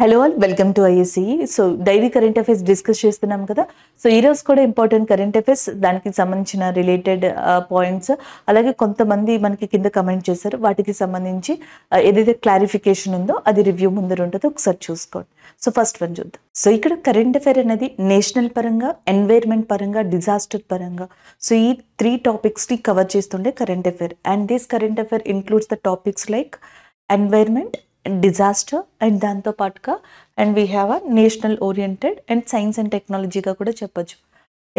Hello all welcome to ISE so daily current affairs discuss చేస్తున్నాం కదా so ఈరోజు కూడా ఇంపార్టెంట్ కరెంట్ అఫైర్స్ దానికి సంబంధించిన రిలేటెడ్ పాయింట్స్ అలాగే కొంతమంది మనకి కింద కమెంట్ చేశారు వాటికి సంబంధించి ఏదైతే క్లారిఫికేషన్ ఉందో అది రివ్యూ ముందర ఉంటుందో ఒకసారి చూసుకోండి సో ఫస్ట్ వన్ చూద్దాం సో ఇక్కడ కరెంట్ అఫైర్ అనేది నేషనల్ పరంగా ఎన్వైర్న్మెంట్ పరంగా డిజాస్టర్ పరంగా సో ఈ త్రీ టాపిక్స్ని కవర్ చేస్తుండే current affair and this current affair includes the topics like environment disaster and దాంతోపాటుగా and we have a national oriented and science and టెక్నాలజీగా కూడా చెప్పచ్చు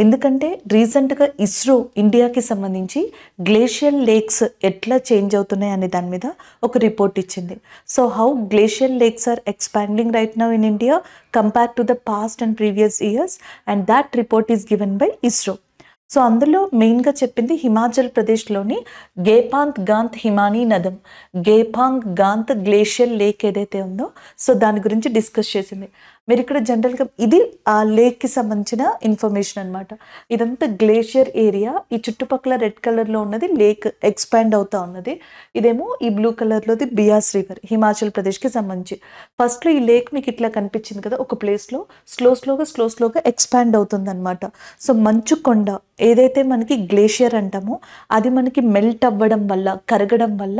ఎందుకంటే రీసెంట్గా ఇస్రో ఇండియాకి సంబంధించి గ్లేషియల్ లేక్స్ ఎట్లా చేంజ్ అవుతున్నాయి అనే దాని మీద ఒక రిపోర్ట్ ఇచ్చింది so how glacial lakes are expanding right now in India compare to the past and previous years and that report is given by ISRO so అందులో మెయిన్గా చెప్పింది హిమాచల్ ప్రదేశ్లోని గేపాంత్ గాంత్ హిమానీ నదం గేపాంగ్ గాంత్ గ్లేషియల్ లేక్ ఏదైతే ఉందో సో దాని గురించి డిస్కస్ చేసింది మీరు ఇక్కడ జనరల్గా ఇది ఆ లేక్కి సంబంధించిన ఇన్ఫర్మేషన్ అనమాట ఇదంతా గ్లేషియర్ ఏరియా ఈ చుట్టుపక్కల రెడ్ కలర్లో ఉన్నది లేక్ ఎక్స్పాండ్ అవుతా ఉన్నది ఇదేమో ఈ బ్లూ కలర్లోది బియాస్ రివర్ హిమాచల్ ప్రదేశ్కి సంబంధించి ఫస్ట్లో ఈ లేక్ మీకు ఇట్లా కనిపించింది కదా ఒక ప్లేస్లో స్లో స్లోగా స్లో స్లోగా ఎక్స్పాండ్ అవుతుంది అనమాట సో మంచు కొండ ఏదైతే మనకి గ్లేషియర్ అంటామో అది మనకి మెల్ట్ అవ్వడం వల్ల కరగడం వల్ల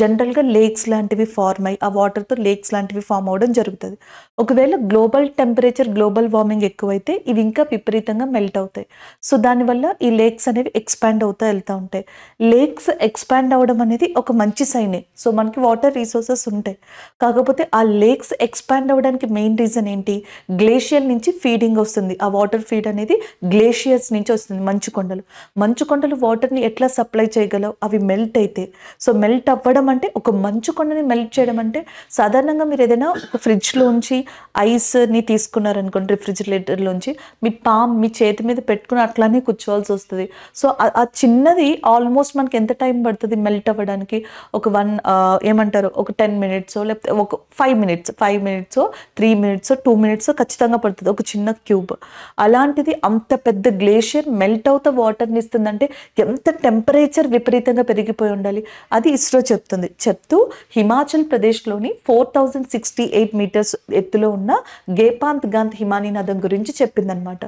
జనరల్గా లేక్స్ లాంటివి ఫార్మ్ అయ్యి ఆ వాటర్తో లేక్స్ లాంటివి ఫామ్ అవ్వడం జరుగుతుంది ఒకవేళ glo global temperature global warming ఎక్కువైతే ఇవి ఇంకా విపరీతంగా మెల్ట్ అవుతాయి సో దానివల్ల ఈ లేక్స్ అనేవి ఎక్స్పాండ్ అవుతూ వెళ్తూ ఉంటాయి లేక్స్ ఎక్స్పాండ్ అవ్వడం అనేది ఒక మంచి సైనే సో మనకి వాటర్ రీసోర్సెస్ ఉంటాయి కాకపోతే ఆ లేక్స్ ఎక్స్పాండ్ అవ్వడానికి మెయిన్ రీజన్ ఏంటి గ్లేషియర్ నుంచి ఫీడింగ్ వస్తుంది ఆ వాటర్ ఫీడ్ అనేది గ్లేషియర్స్ నుంచి వస్తుంది మంచు కొండలు మంచు కొండలు వాటర్ని ఎట్లా సప్లై చేయగలవు అవి మెల్ట్ అయితే సో మెల్ట్ అవ్వడం అంటే ఒక మంచు కొండని మెల్ట్ చేయడం అంటే సాధారణంగా మీరు ఏదైనా ఒక ఫ్రిడ్జ్లో ఉంచి ఐస్ తీసుకున్నారు తీసుకున్నారనుకోండి రిఫ్రిజిరేటర్లోంచి మీ పామ్ మీ చేతి మీద పెట్టుకుని అట్లానే కూర్చోవాల్సి వస్తుంది సో ఆ చిన్నది ఆల్మోస్ట్ మనకి ఎంత టైం పడుతుంది మెల్ట్ అవ్వడానికి ఒక వన్ ఏమంటారు ఒక టెన్ మినిట్స్ లేకపోతే ఒక five minutes five minutes three minutes two minutes ఖచ్చితంగా పడుతుంది ఒక చిన్న క్యూబ్ అలాంటిది అంత పెద్ద గ్లేషియర్ మెల్ట్ అవుతా వాటర్ని ఇస్తుందంటే ఎంత టెంపరేచర్ విపరీతంగా పెరిగిపోయి ఉండాలి అది ఇస్రో చెప్తుంది చెప్తూ హిమాచల్ ప్రదేశ్లోని four thousand sixty eight meters ఎత్తులో ఉన్న గేపాంత్ హిమానీ హిమానీనాథం గురించి చెప్పిందనమాట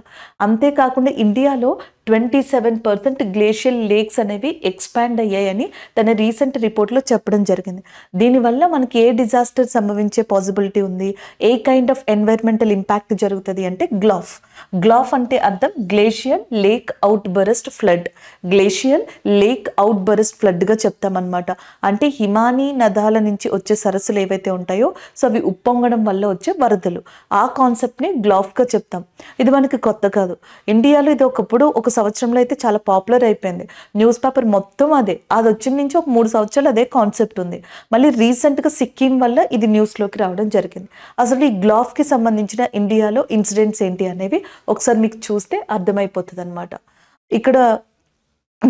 అంతేకాకుండా ఇండియాలో twenty seven percent glacial lakes అనేవి ఎక్స్పాండ్ అయ్యాయని తన రీసెంట్ రిపోర్ట్లో చెప్పడం జరిగింది దీనివల్ల మనకి ఏ డిజాస్టర్ సంభవించే పాసిబిలిటీ ఉంది a kind of environmental impact జరుగుతుంది అంటే గ్లాఫ్ గ్లాఫ్ అంటే అర్థం glacial lake outburst flood glacial lake outburst ఫ్లడ్గా చెప్తామన్నమాట అంటే హిమానీ నదాల నుంచి వచ్చే సరస్సులు ఏవైతే ఉంటాయో సో అవి ఉప్పొంగడం వల్ల వచ్చే వరదలు ఆ కాన్సెప్ట్ని గ్లాఫ్గా చెప్తాం ఇది మనకి కొత్త కాదు ఇండియాలో ఇది ఒకప్పుడు ఒక సంవత్సరంలో అయితే చాలా పాపులర్ అయిపోయింది న్యూస్ పేపర్ మొత్తం అదే అది వచ్చిన నుంచి ఒక మూడు సంవత్సరాలు అదే కాన్సెప్ట్ ఉంది మళ్ళీ రీసెంట్గా సిక్కిం వల్ల ఇది న్యూస్లోకి రావడం జరిగింది అసలు ఈ గ్లాఫ్కి సంబంధించిన ఇండియాలో ఇన్సిడెంట్స్ ఏంటి అనేవి ఒకసారి మీకు చూస్తే అర్థమైపోతుంది అనమాట ఇక్కడ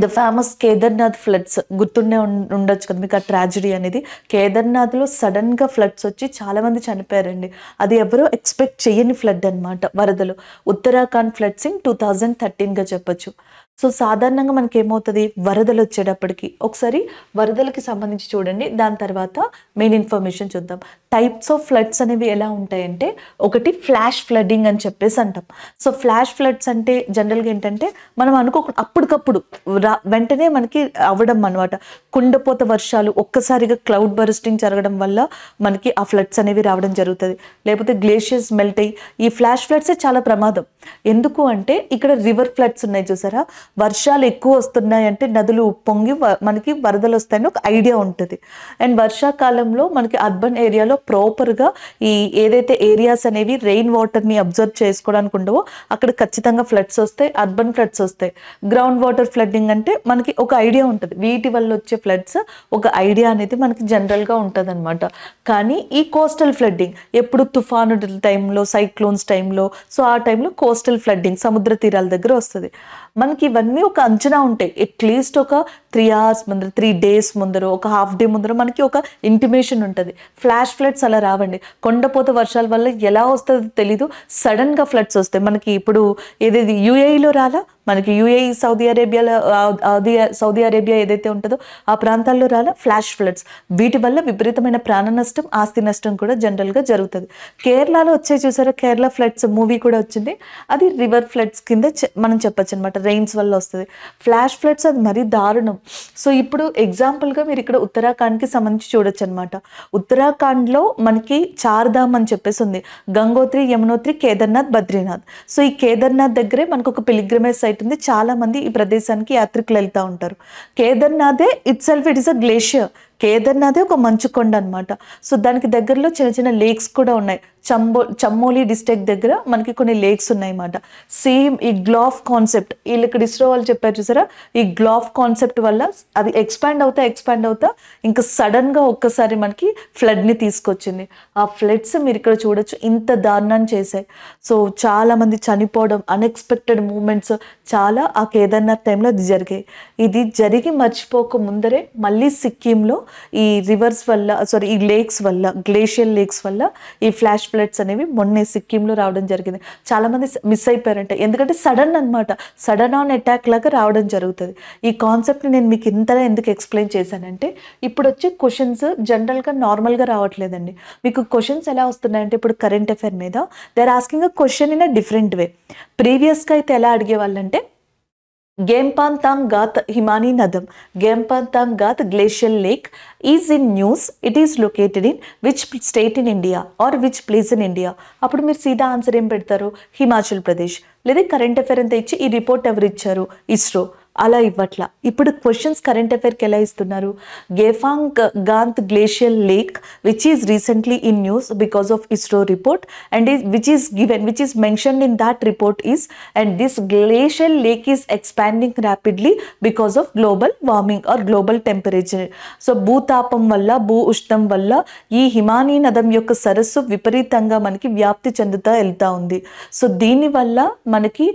ద ఫేమస్ కేదార్నాథ్ ఫ్లడ్స్ గుర్తుండే ఉండొచ్చు కదా మీకు ఆ ట్రాజడీ అనేది కేదార్నాథ్లో సడన్గా ఫ్లడ్స్ వచ్చి చాలామంది చనిపోయారండి అది ఎవరో ఎక్స్పెక్ట్ చేయని ఫ్లడ్ అనమాట వరదలు Uttarakhand floods in two thousand థర్టీన్గా చెప్పచ్చు సో సాధారణంగా మనకి ఏమవుతుంది వరదలు వచ్చేటప్పటికి ఒకసారి వరదలకి సంబంధించి చూడండి దాని తర్వాత మెయిన్ ఇన్ఫర్మేషన్ చూద్దాం టైప్స్ ఆఫ్ ఫ్లడ్స్ అనేవి ఎలా ఉంటాయంటే ఒకటి ఫ్లాష్ ఫ్లడ్డింగ్ అని చెప్పేసి అంటాం సో ఫ్లాష్ ఫ్లడ్స్ అంటే జనరల్గా ఏంటంటే మనం అనుకో అప్పటికప్పుడు వెంటనే మనకి అవ్వడం అనమాట కుండపోత వర్షాలు ఒక్కసారిగా క్లౌడ్ బరిస్టింగ్ జరగడం వల్ల మనకి ఆ ఫ్లడ్స్ అనేవి రావడం జరుగుతుంది లేకపోతే గ్లేషియర్స్ మెల్ట్ అయ్యి ఈ ఫ్లాష్ ఫ్లడ్సే చాలా ప్రమాదం ఎందుకు అంటే ఇక్కడ రివర్ ఫ్లడ్స్ ఉన్నాయి చూసారా వర్షాలు ఎక్కువ వస్తున్నాయంటే నదులు పొంగి మనకి వరదలు వస్తాయని ఒక ఐడియా ఉంటుంది అండ్ వర్షాకాలంలో మనకి అర్బన్ ఏరియాలో ప్రాపర్గా ఈ ఏదైతే ఏరియాస్ అనేవి రెయిన్ వాటర్ని అబ్జర్వ్ చేసుకోవడానికి ఉండవో అక్కడ ఖచ్చితంగా ఫ్లడ్స్ వస్తాయి అర్బన్ ఫ్లడ్స్ వస్తాయి గ్రౌండ్ వాటర్ ఫ్లడ్డింగ్ అంటే మనకి ఒక ఐడియా ఉంటుంది వీటి వల్ల వచ్చే ఫ్లడ్స్ ఒక ఐడియా అనేది మనకి జనరల్గా ఉంటుంది అనమాట కానీ ఈ కోస్టల్ ఫ్లడ్డింగ్ ఎప్పుడు తుఫాను టైంలో సైక్లోన్స్ టైంలో సో ఆ టైంలో కోస్టల్ ఫ్లడ్డింగ్ సముద్ర తీరాల దగ్గర వస్తుంది మనకి ఇవన్నీ ఒక అంచనా ఉంటాయి అట్లీస్ట్ ఒక త్రీ అవర్స్ ముందర త్రీ డేస్ ముందర ఒక హాఫ్ డే ముందర మనకి ఒక ఇంటిమేషన్ ఉంటుంది ఫ్లాష్ ఫ్లడ్స్ అలా రావండి కొండపోత వర్షాల వల్ల ఎలా వస్తుందో తెలీదు సడన్గా ఫ్లడ్స్ వస్తాయి మనకి ఇప్పుడు ఏదేది యూఏఈలో e రాలా మనకి యూఏఈ సౌదీ అరేబియాలో సౌదీ అరేబియా ఏదైతే ఉంటుందో ఆ ప్రాంతాల్లో రాల ఫ్లాష్ ఫ్లడ్స్ వీటి వల్ల విపరీతమైన ప్రాణ నష్టం ఆస్తి నష్టం కూడా జనరల్గా జరుగుతుంది కేరళలో వచ్చే చూసారా కేరళ ఫ్లడ్స్ మూవీ కూడా వచ్చింది అది రివర్ ఫ్లడ్స్ కింద మనం చెప్పొచ్చు అనమాట రెయిన్స్ వల్ల వస్తుంది ఫ్లాష్ ఫ్లడ్స్ అది మరీ దారుణం సో ఇప్పుడు ఎగ్జాంపుల్గా మీరు ఇక్కడ ఉత్తరాఖండ్కి సంబంధించి చూడొచ్చు అనమాట ఉత్తరాఖండ్లో మనకి చార్ధామ్ అని చెప్పేసి ఉంది గంగోత్రి యమునోత్రి కేదార్నాథ్ బద్రీనాథ్ సో ఈ కేదార్నాథ్ దగ్గరే మనకు ఒక పిలిగ్రమే సైట్ చాలా చాలామంది ఈ ప్రదేశానికి యాత్రికులు వెళ్తూ ఉంటారు కేదర్నాథే itself it is a glacier కేదర్నాథే ఒక మంచు కొండ అనమాట సో దానికి దగ్గరలో చిన్న చిన్న లేక్స్ కూడా ఉన్నాయి చంబో చమ్మోలి డిస్ట్రిక్ట్ దగ్గర మనకి కొన్ని లేక్స్ ఉన్నాయి అన్నమాట సేమ్ ఈ గ్లాఫ్ కాన్సెప్ట్ వీళ్ళకి డిస్ట్రో వాళ్ళు చెప్పారు చూసారా ఈ గ్లాఫ్ కాన్సెప్ట్ వల్ల అది ఎక్స్పాండ్ అవుతా ఎక్స్పాండ్ అవుతా ఇంకా సడన్గా ఒక్కసారి మనకి ఫ్లడ్ని తీసుకొచ్చింది ఆ ఫ్లడ్స్ మీరు ఇక్కడ చూడొచ్చు ఇంత దారుణాన్ని చేశాయి సో చాలామంది చనిపోవడం అన్ఎక్స్పెక్టెడ్ మూమెంట్స్ చాలా ఆ కేదార్నాథ్ టైంలో అది జరిగాయి ఇది జరిగి మర్చిపోక ముందరే మళ్ళీ సిక్కింలో ఈ రివర్స్ వల్ల సారీ ఈ లేక్స్ వల్ల గ్లేషియల్ లేక్స్ వల్ల ఈ ఫ్లాష్ ఫ్లడ్స్ అనేవి మొన్నే సిక్కింలో రావడం జరిగింది చాలామంది మిస్ అయిపోయారంట ఎందుకంటే సడన్ అనమాట సడన్ ఆన్ అటాక్ లాగా రావడం జరుగుతుంది ఈ కాన్సెప్ట్ని నేను మీకు ఇంత ఎందుకు ఎక్స్ప్లెయిన్ చేశానంటే ఇప్పుడు వచ్చే క్వశ్చన్స్ జనరల్గా నార్మల్గా రావట్లేదండి మీకు క్వశ్చన్స్ ఎలా వస్తున్నాయంటే ఇప్పుడు కరెంట్ అఫేర్ మీద they are asking a question in a different way ప్రీవియస్గా అయితే ఎలా అడిగేవాళ్ళంటే నదం గేంపాన్ తాంగ్ Gampatham glacial lake is in news it is located in which state in India or which place in India అప్పుడు మీరు సీదా ఆన్సర్ ఏం పెడతారు హిమాచల్ ప్రదేశ్ లేదా కరెంట్ అఫైర్ అంతా ఇచ్చి ఈ రిపోర్ట్ ఎవరు ఇచ్చారు ఇస్రో అలా ఇవ్వట్లా ఇప్పుడు క్వశ్చన్స్ కరెంట్ అఫైర్కి ఎలా ఇస్తున్నారు Gepang Gath glacial lake which is recently in news because of ISRO report and which is given which is mentioned in that report is and this glacial lake is expanding rapidly because of global warming or global temperature so భూతాపం వల్ల భూ ఉష్ణం వల్ల ఈ హిమానీ నదం యొక్క సరస్సు విపరీతంగా మనకి వ్యాప్తి చెందుతా వెళ్తూ ఉంది సో దీనివల్ల మనకి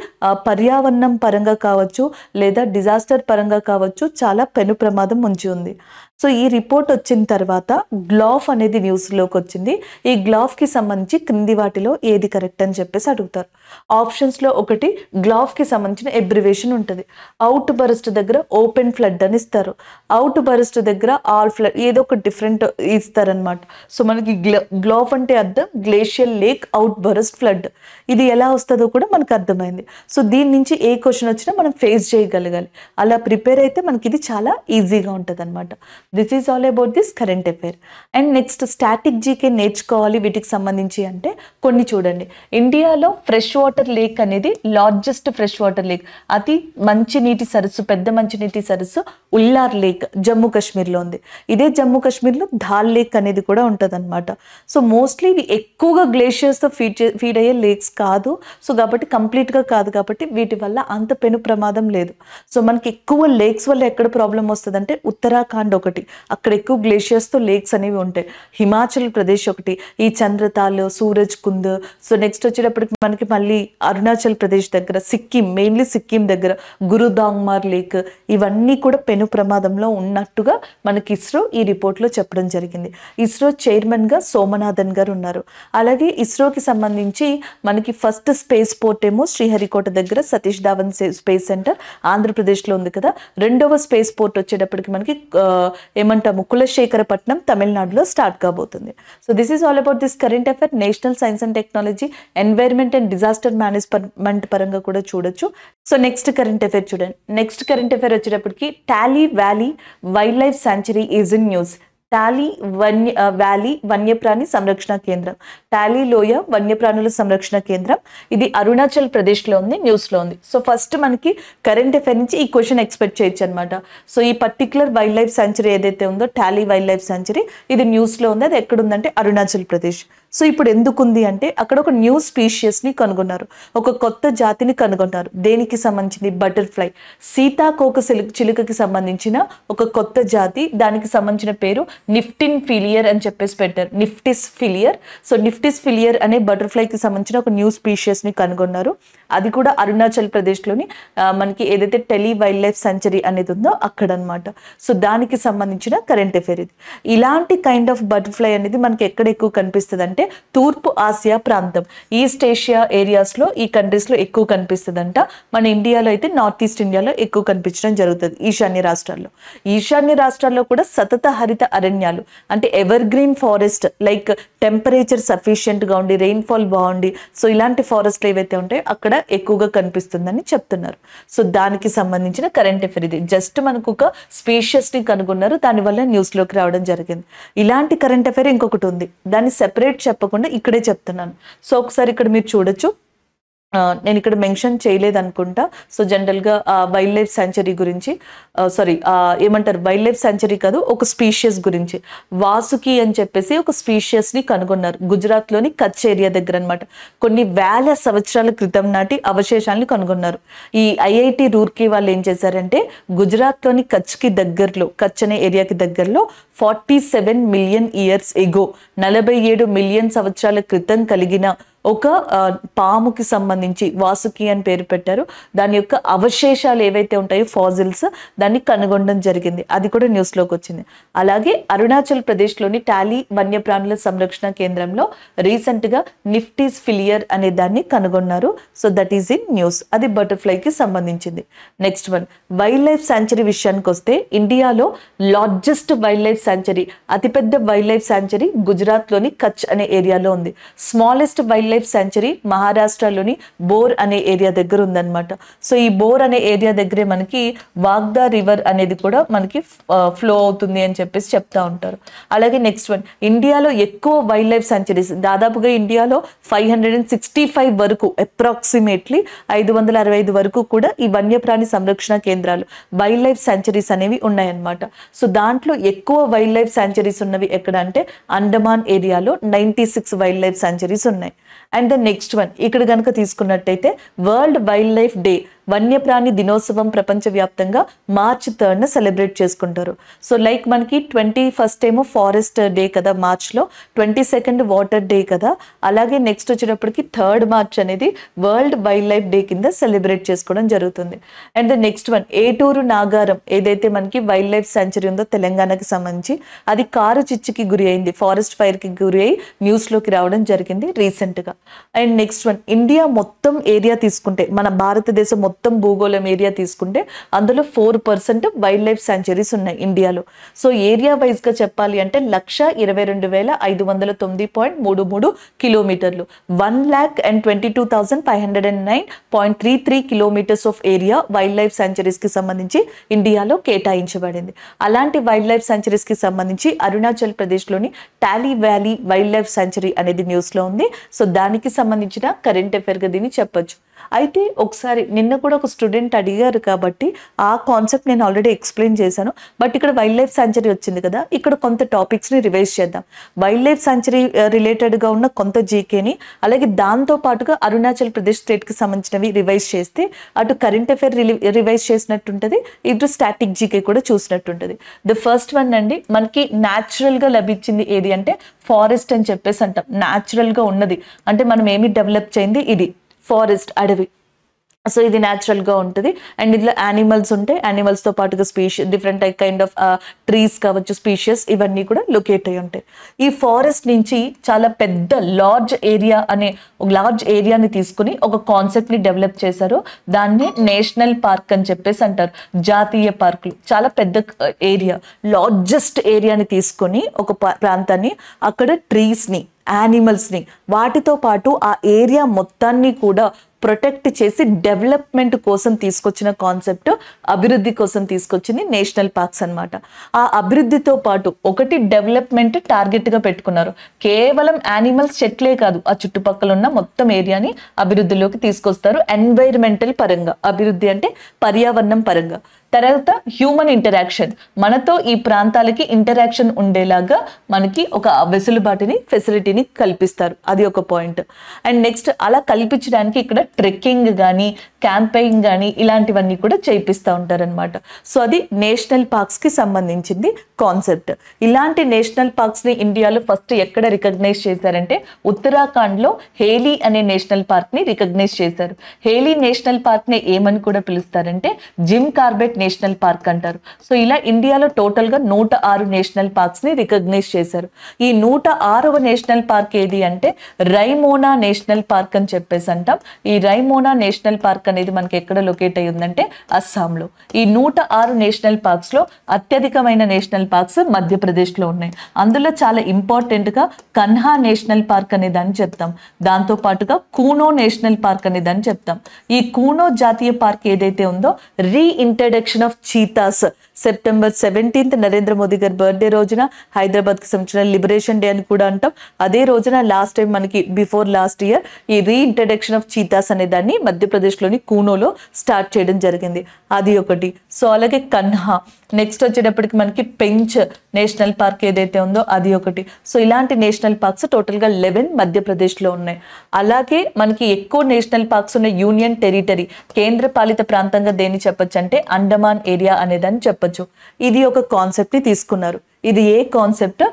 పర్యావరణం పరంగా కావచ్చు లేదా డిజాస్టర్ పరంగా కావచ్చు చాలా పెను ప్రమాదం ఉంచి ఉంది సో ఈ రిపోర్ట్ వచ్చిన తర్వాత గ్లాఫ్ అనేది న్యూస్లోకి వచ్చింది ఈ గ్లాఫ్కి సంబంధించి క్రింది వాటిలో ఏది కరెక్ట్ అని చెప్పేసి అడుగుతారు ఆప్షన్స్లో ఒకటి గ్లాఫ్కి సంబంధించిన ఎబ్రివేషన్ ఉంటుంది అవుట్ బరస్ట్ దగ్గర ఓపెన్ ఫ్లడ్ అని ఇస్తారు అవుట్ బరస్ట్ దగ్గర ఆల్ ఫ్లడ్ ఏదో ఒక డిఫరెంట్ ఇస్తారనమాట సో మనకి గ్లాఫ్ అంటే అర్థం glacial lake outburst flood ఇది ఎలా వస్తుందో కూడా మనకు అర్థమైంది సో దీని నుంచి ఏ క్వశ్చన్ వచ్చినా మనం ఫేస్ చేయగలగాలి అలా ప్రిపేర్ అయితే మనకి ఇది చాలా ఈజీగా ఉంటుంది అనమాట this is all about this current affair and next static GK నేర్చుకోవాలి వీటికి సంబంధించి అంటే కొన్ని చూడండి ఇండియాలో ఫ్రెష్ వాటర్ లేక్ అనేది లార్జెస్ట్ ఫ్రెష్ వాటర్ లేక్ అతి మంచి నీటి సరస్సు పెద్ద మంచి నీటి సరస్సు ఉల్లార్ లేక్ జమ్మూ కాశ్మీర్లో ఉంది ఇదే జమ్మూ కాశ్మీర్లో ధాల్ లేక్ అనేది కూడా ఉంటుంది అనమాట సో మోస్ట్లీ ఇవి ఎక్కువగా గ్లేషియర్స్తో ఫీడ్ ఫీడ్ అయ్యే లేక్స్ కాదు సో కాబట్టి కంప్లీట్గా కాదు కాబట్టి వీటి వల్ల అంత పెను ప్రమాదం లేదు సో మనకి ఎక్కువ లేక్స్ వల్ల ఎక్కడ ప్రాబ్లం వస్తుందంటే ఉత్తరాఖండ్ ఒకటి ఒకటి అక్కడ ఎక్కువ గ్లేషియర్స్తో లేక్స్ అనేవి ఉంటాయి హిమాచల్ ప్రదేశ్ ఒకటి ఈ చంద్రతాల్ సూరజ్ కుంద్ సో నెక్స్ట్ వచ్చేటప్పటికి మనకి మళ్ళీ అరుణాచల్ ప్రదేశ్ దగ్గర సిక్కిం మెయిన్లీ సిక్కిం దగ్గర గురుదాంగ్మార్ లేక్ ఇవన్నీ కూడా పెను ప్రమాదంలో ఉన్నట్టుగా మనకి ఇస్రో ఈ రిపోర్ట్లో చెప్పడం జరిగింది ఇస్రో చైర్మన్గా సోమనాథన్ గారు ఉన్నారు అలాగే ఇస్రోకి సంబంధించి మనకి ఫస్ట్ స్పేస్ పోర్ట్ ఏమో శ్రీహరికోట దగ్గర సతీష్ ధావన్ స్పేస్ సెంటర్ ఆంధ్రప్రదేశ్లో ఉంది కదా రెండవ స్పేస్ పోర్ట్ వచ్చేటప్పటికి మనకి ఏమంటాము కులశేఖరపట్నం తమిళనాడులో స్టార్ట్ కాబోతుంది so this is all about this current affair national science and technology environment and disaster management పరంగా కూడా చూడొచ్చు సో నెక్స్ట్ కరెంట్ అఫేర్ చూడండి నెక్స్ట్ కరెంట్ అఫేర్ వచ్చేటప్పటికి Tale valley wildlife sanctuary is in news Tale వన్య valley వన్యప్రాణి సంరక్షణ కేంద్రం Tally లోయ వన్యప్రాణుల సంరక్షణ కేంద్రం ఇది అరుణాచల్ ప్రదేశ్లో ఉంది న్యూస్లో ఉంది సో ఫస్ట్ మనకి కరెంట్ అఫేర్ నుంచి ఈ క్వశ్చన్ ఎక్స్పెక్ట్ చేయొచ్చు అనమాట సో ఈ పర్టికులర్ వైల్డ్ లైఫ్ సెంచరీ ఏదైతే ఉందో టాలీ వైల్డ్ లైఫ్ సెంచరీ ఇది న్యూస్లో ఉంది అది ఎక్కడుందంటే అరుణాచల్ ప్రదేశ్ సో ఇప్పుడు ఎందుకుంది అంటే అక్కడ ఒక న్యూ స్పీషియస్ని కనుగొన్నారు ఒక కొత్త జాతిని కనుగొన్నారు దేనికి సంబంధించింది బటర్ఫ్లై సీతాకోక చిలుకకి సంబంధించిన ఒక కొత్త జాతి దానికి సంబంధించిన పేరు నిఫ్టిన్ ఫిలియర్ అని చెప్పేసి పెట్టారు నిఫ్టిస్ ఫిలియర్ సో నిఫ్టిస్ ఫిలియర్ అనే బటర్ఫ్లైకి సంబంధించిన ఒక న్యూ స్పీషియస్ని కనుగొన్నారు అది కూడా అరుణాచల్ ప్రదేశ్లోని మనకి ఏదైతే టెలి వైల్డ్ లైఫ్ సెంచరీ అనేది ఉందో అక్కడ అనమాట సో దానికి సంబంధించిన కరెంట్ అఫేర్ ఇది ఇలాంటి కైండ్ ఆఫ్ బటర్ఫ్లై అనేది మనకి ఎక్కడ ఎక్కువ కనిపిస్తుంది అంటే అంటే తూర్పు ఆసియా ప్రాంతం ఈస్ట్ ఏషియా ఏరియాస్లో ఈ కంట్రీస్లో ఎక్కువ కనిపిస్తుందంట మన ఇండియాలో అయితే నార్త్ ఈస్ట్ ఇండియాలో ఎక్కువ కనిపించడం జరుగుతుంది ఈశాన్య రాష్ట్రాల్లో ఈశాన్య రాష్ట్రాల్లో కూడా సతత హరిత అరణ్యాలు అంటే evergreen forest like temperature సఫిషియెంట్గా ఉండి రెయిన్ఫాల్ బాగుండి సో ఇలాంటి ఫారెస్ట్లు ఏవైతే ఉంటాయో అక్కడ ఎక్కువగా కనిపిస్తుందని చెప్తున్నారు సో దానికి సంబంధించిన కరెంట్ అఫేర్ ఇది జస్ట్ మనకు ఒక ని కనుగొన్నారు దానివల్ల న్యూస్లోకి రావడం జరిగింది ఇలాంటి కరెంట్ అఫేర్ ఇంకొకటి ఉంది దాన్ని సెపరేట్ చెప్పకుండా ఇక్కడే చెప్తున్నాను సో ఒకసారి ఇక్కడ మీరు చూడొచ్చు నేను ఇక్కడ మెన్షన్ చేయలేదు అనుకుంటా సో జనరల్గా వైల్డ్ లైఫ్ సెంచరీ గురించి సారీ ఏమంటారు వైల్డ్ లైఫ్ సెంచరీ కాదు ఒక స్పీషియస్ గురించి వాసుకి అని చెప్పేసి ఒక స్పీషియస్ని కనుగొన్నారు గుజరాత్లోని కచ్ ఏరియా దగ్గర అనమాట కొన్ని వేల సంవత్సరాల క్రితం నాటి అవశేషాలని కనుగొన్నారు ఈ ఐఐటి రూర్కీ వాళ్ళు ఏం చేశారంటే గుజరాత్లోని కచ్కి దగ్గరలో కచ్ అనే ఏరియాకి దగ్గరలో forty seven million years ago నలభై ఏడు మిలియన్ సంవత్సరాల క్రితం కలిగిన ఒక పాముకి సంబంధించి వాసుకి అని పేరు పెట్టారు దాని యొక్క అవశేషాలు ఏవైతే ఉంటాయో ఫాజిల్స్ దాన్ని కనుగొనడం జరిగింది అది కూడా న్యూస్లోకి వచ్చింది అలాగే అరుణాచల్ ప్రదేశ్లోని టాలీ వన్యప్రాణుల సంరక్షణ కేంద్రంలో రీసెంట్గా నిఫ్టీస్ ఫిలియర్ అనే దాన్ని కనుగొన్నారు so that is in news అది బటర్ఫ్లైకి సంబంధించింది next one wildlife sanctuary విషయానికి వస్తే ఇండియాలో లార్జెస్ట్ వైల్డ్ లైఫ్ శాంచరీ అతిపెద్ద వైల్డ్ లైఫ్ శాంచరీ గుజరాత్లోని కచ్ అనే ఏరియాలో ఉంది స్మాలెస్ట్ వైల్డ్ లైఫ్ సెంచరీ మహారాష్ట్రలోని బోర్ అనే ఏరియా దగ్గర ఉందన్నమాట సో ఈ బోర్ అనే ఏరియా దగ్గరే మనకి వాగ్దా రివర్ అనేది కూడా మనకి ఫ్లో అవుతుంది అని చెప్పేసి చెప్తా ఉంటారు అలాగే నెక్స్ట్ వన్ ఇండియాలో ఎక్కువ వైల్డ్ లైఫ్ సెంచరీస్ దాదాపుగా ఇండియాలో five hundred and sixty five వరకు అప్రాక్సిమేట్లీ ఐదు వందల అరవై ఐదు వరకు కూడా ఈ వన్యప్రాణి సంరక్షణ కేంద్రాలు వైల్డ్ లైఫ్ సెంచరీస్ అనేవి ఉన్నాయన్నమాట సో దాంట్లో ఎక్కువ వైల్డ్ లైఫ్ సెంచరీస్ ఉన్నవి ఎక్కడ అంటే అండమాన్ ఏరియాలో ninety six wildlife sanctuaries ఉన్నాయి అండ్ ద నెక్స్ట్ వన్ ఇక్కడ కనుక తీసుకున్నట్టయితే వరల్డ్ వైల్డ్ లైఫ్ డే వన్యప్రాణి దినోత్సవం ప్రపంచవ్యాప్తంగా మార్చ్ థర్డ్న సెలబ్రేట్ చేసుకుంటారు సో లైక్ మనకి ట్వంటీ ఫస్ట్ ఏమో ఫారెస్ట్ డే కదా మార్చ్లో ట్వంటీ సెకండ్ వాటర్ డే కదా అలాగే నెక్స్ట్ వచ్చేటప్పటికి థర్డ్ మార్చ్ అనేది వరల్డ్ వైల్డ్ లైఫ్ డే కింద సెలబ్రేట్ చేసుకోవడం జరుగుతుంది and the next one Eturu Nagaram ఏదైతే మనకి వైల్డ్ లైఫ్ సెంచరీ ఉందో తెలంగాణకి సంబంధించి అది కారు చిచ్చుకి గురి అయింది ఫారెస్ట్ ఫైర్కి గురి అయి న్యూస్లోకి రావడం జరిగింది రీసెంట్గా అండ్ నెక్స్ట్ వన్ ఇండియా మొత్తం ఏరియా తీసుకుంటే మన భారతదేశం మొత్తం మొత్తం భూగోళం ఏరియా తీసుకుంటే అందులో four percent wildlife sanctuaries ఉన్నాయి ఇండియాలో సో ఏరియా వైజ్గా చెప్పాలి అంటే లక్ష ఇరవై రెండు వేల ఐదు వందల తొమ్మిది పాయింట్ మూడు మూడు కిలోమీటర్లు one lakh and twenty two thousand five hundred and nine point three three kilometres of area wildlife శాంచురీస్కి సంబంధించి ఇండియాలో కేటాయించబడింది అలాంటి వైల్డ్ లైఫ్ శాంచురీస్కి సంబంధించి అరుణాచల్ ప్రదేశ్లోని Tale valley wildlife sanctuary అనేది న్యూస్లో ఉంది సో దానికి సంబంధించిన కరెంట్ అఫేర్గా దీన్ని చెప్పొచ్చు అయితే ఒకసారి నిన్న కూడా ఒక స్టూడెంట్ అడిగారు కాబట్టి ఆ కాన్సెప్ట్ నేను ఆల్రెడీ ఎక్స్ప్లెయిన్ చేశాను బట్ ఇక్కడ వైల్డ్ లైఫ్ సెంచరీ వచ్చింది కదా ఇక్కడ కొంత టాపిక్స్ని రివైజ్ చేద్దాం వైల్డ్ లైఫ్ సెంచరీ రిలేటెడ్గా ఉన్న కొంత జీకేని అలాగే దాంతో పాటుగా అరుణాచల్ ప్రదేశ్ స్టేట్కి సంబంధించినవి రివైజ్ చేస్తే అటు కరెంట్ అఫైర్ రివైజ్ చేసినట్టుంటుంది ఇటు స్టాటిక్ జీకే కూడా చూసినట్టుంటుంది ద ఫస్ట్ వన్ అండి మనకి న్యాచురల్గా లభించింది ఏది అంటే ఫారెస్ట్ అని చెప్పేసి అంటాం న్యాచురల్గా ఉన్నది అంటే మనం ఏమి డెవలప్ చేయింది ఇది ఫారెస్ట్ అడవి సో ఇది న్యాచురల్గా ఉంటుంది అండ్ ఇందులో యానిమల్స్ ఉంటాయి యానిమల్స్తో పాటుగా species different kind of trees కావచ్చు స్పీషియస్ ఇవన్నీ కూడా లొకేట్ అయ్యి ఉంటాయి ఈ ఫారెస్ట్ నుంచి చాలా పెద్ద లార్జ్ ఏరియా అనే ఒక లార్జ్ ఏరియాని తీసుకుని ఒక కాన్సెప్ట్ని డెవలప్ చేశారు దాన్ని నేషనల్ పార్క్ అని చెప్పేసి అంటారు జాతీయ పార్కులు చాలా పెద్ద ఏరియా లార్జెస్ట్ ఏరియాని తీసుకొని ఒక ప్రాంతాన్ని అక్కడ ట్రీస్ని యానిమల్స్ని వాటితో పాటు ఆ ఏరియా మొత్తాన్ని కూడా ప్రొటెక్ట్ చేసి డెవలప్మెంట్ కోసం తీసుకొచ్చిన కాన్సెప్ట్ అభివృద్ధి కోసం తీసుకొచ్చింది నేషనల్ పార్క్స్ అనమాట ఆ అభివృద్ధితో పాటు ఒకటి డెవలప్మెంట్ టార్గెట్గా పెట్టుకున్నారు కేవలం యానిమల్స్ చెట్లే కాదు ఆ చుట్టుపక్కల ఉన్న మొత్తం ఏరియాని అభివృద్ధిలోకి తీసుకొస్తారు ఎన్వైర్మెంటల్ పరంగా అభివృద్ధి అంటే పర్యావరణం పరంగా తర్వాత హ్యూమన్ ఇంటరాక్షన్ మనతో ఈ ప్రాంతాలకి ఇంటరాక్షన్ ఉండేలాగా మనకి ఒక వెసులుబాటుని ఫెసిలిటీని కల్పిస్తారు అది ఒక పాయింట్ అండ్ నెక్స్ట్ అలా కల్పించడానికి ఇక్కడ ట్రెక్కింగ్ కానీ క్యాంపెయిన్ కానీ ఇలాంటివన్నీ కూడా చేయిస్తూ ఉంటారనమాట సో అది నేషనల్ పార్క్స్కి సంబంధించింది కాన్సెప్ట్ ఇలాంటి నేషనల్ పార్క్స్ని ఇండియాలో ఫస్ట్ ఎక్కడ రికగ్నైజ్ చేశారంటే ఉత్తరాఖండ్లో హేలీ అనే నేషనల్ పార్క్ని రికగ్నైజ్ చేశారు హేలీ నేషనల్ పార్క్ని ఏమని కూడా పిలుస్తారంటే జిమ్ కార్బెట్ నేషనల్ పార్క్ అంటారు సో ఇలా ఇండియాలో టోటల్గా నూట ఆరు నేషనల్ పార్క్స్ని రికగ్నైజ్ చేశారు ఈ నూట ఆరవ నేషనల్ పార్క్ ఏది అంటే రైమోనా నేషనల్ పార్క్ అని చెప్పేసి అంటాం ఈ రైమోనా నేషనల్ పార్క్ అనేది మనకి ఎక్కడ లొకేట్ అయ్యి ఉందంటే అస్సాంలో ఈ నూట ఆరు నేషనల్ పార్క్స్లో అత్యధికమైన నేషనల్ పార్క్స్ మధ్యప్రదేశ్లో ఉన్నాయి అందులో చాలా ఇంపార్టెంట్గా కన్హా నేషనల్ పార్క్ అనేది అని చెప్తాం దాంతోపాటుగా కూనో నేషనల్ పార్క్ అనేది అని చెప్తాం ఈ కూనో జాతీయ పార్క్ ఏదైతే ఉందో re protection of cheetahs September seventeenth Narendra Modi గారి బర్త్డే రోజున హైదరాబాద్కి సంబంధించిన లిబరేషన్ డే అని కూడా అంటాం అదే రోజున లాస్ట్ టైం మనకి బిఫోర్ లాస్ట్ ఇయర్ ఈ రీఇంట్రడక్షన్ ఆఫ్ చీతాస్ అనే దాన్ని మధ్యప్రదేశ్లోని కూనోలో స్టార్ట్ చేయడం జరిగింది అది ఒకటి సో అలాగే కన్హా నెక్స్ట్ వచ్చేటప్పటికి మనకి పెంచ్ నేషనల్ పార్క్ ఏదైతే ఉందో అది ఒకటి సో ఇలాంటి నేషనల్ పార్క్స్ టోటల్గా లెవెన్ మధ్యప్రదేశ్లో ఉన్నాయి అలాగే మనకి ఎక్కువ నేషనల్ పార్క్స్ ఉన్న యూనియన్ టెరిటరీ కేంద్ర పాలిత ప్రాంతంగా దేన్ని చెప్పొచ్చు అంటే అండమాన్ ఏరియా అనేదాన్ని చెప్పొచ్చు ఇది ఒక కాన్సెప్ట్ని తీసుకున్నారు ఇది ఏ కాన్సెప్ట్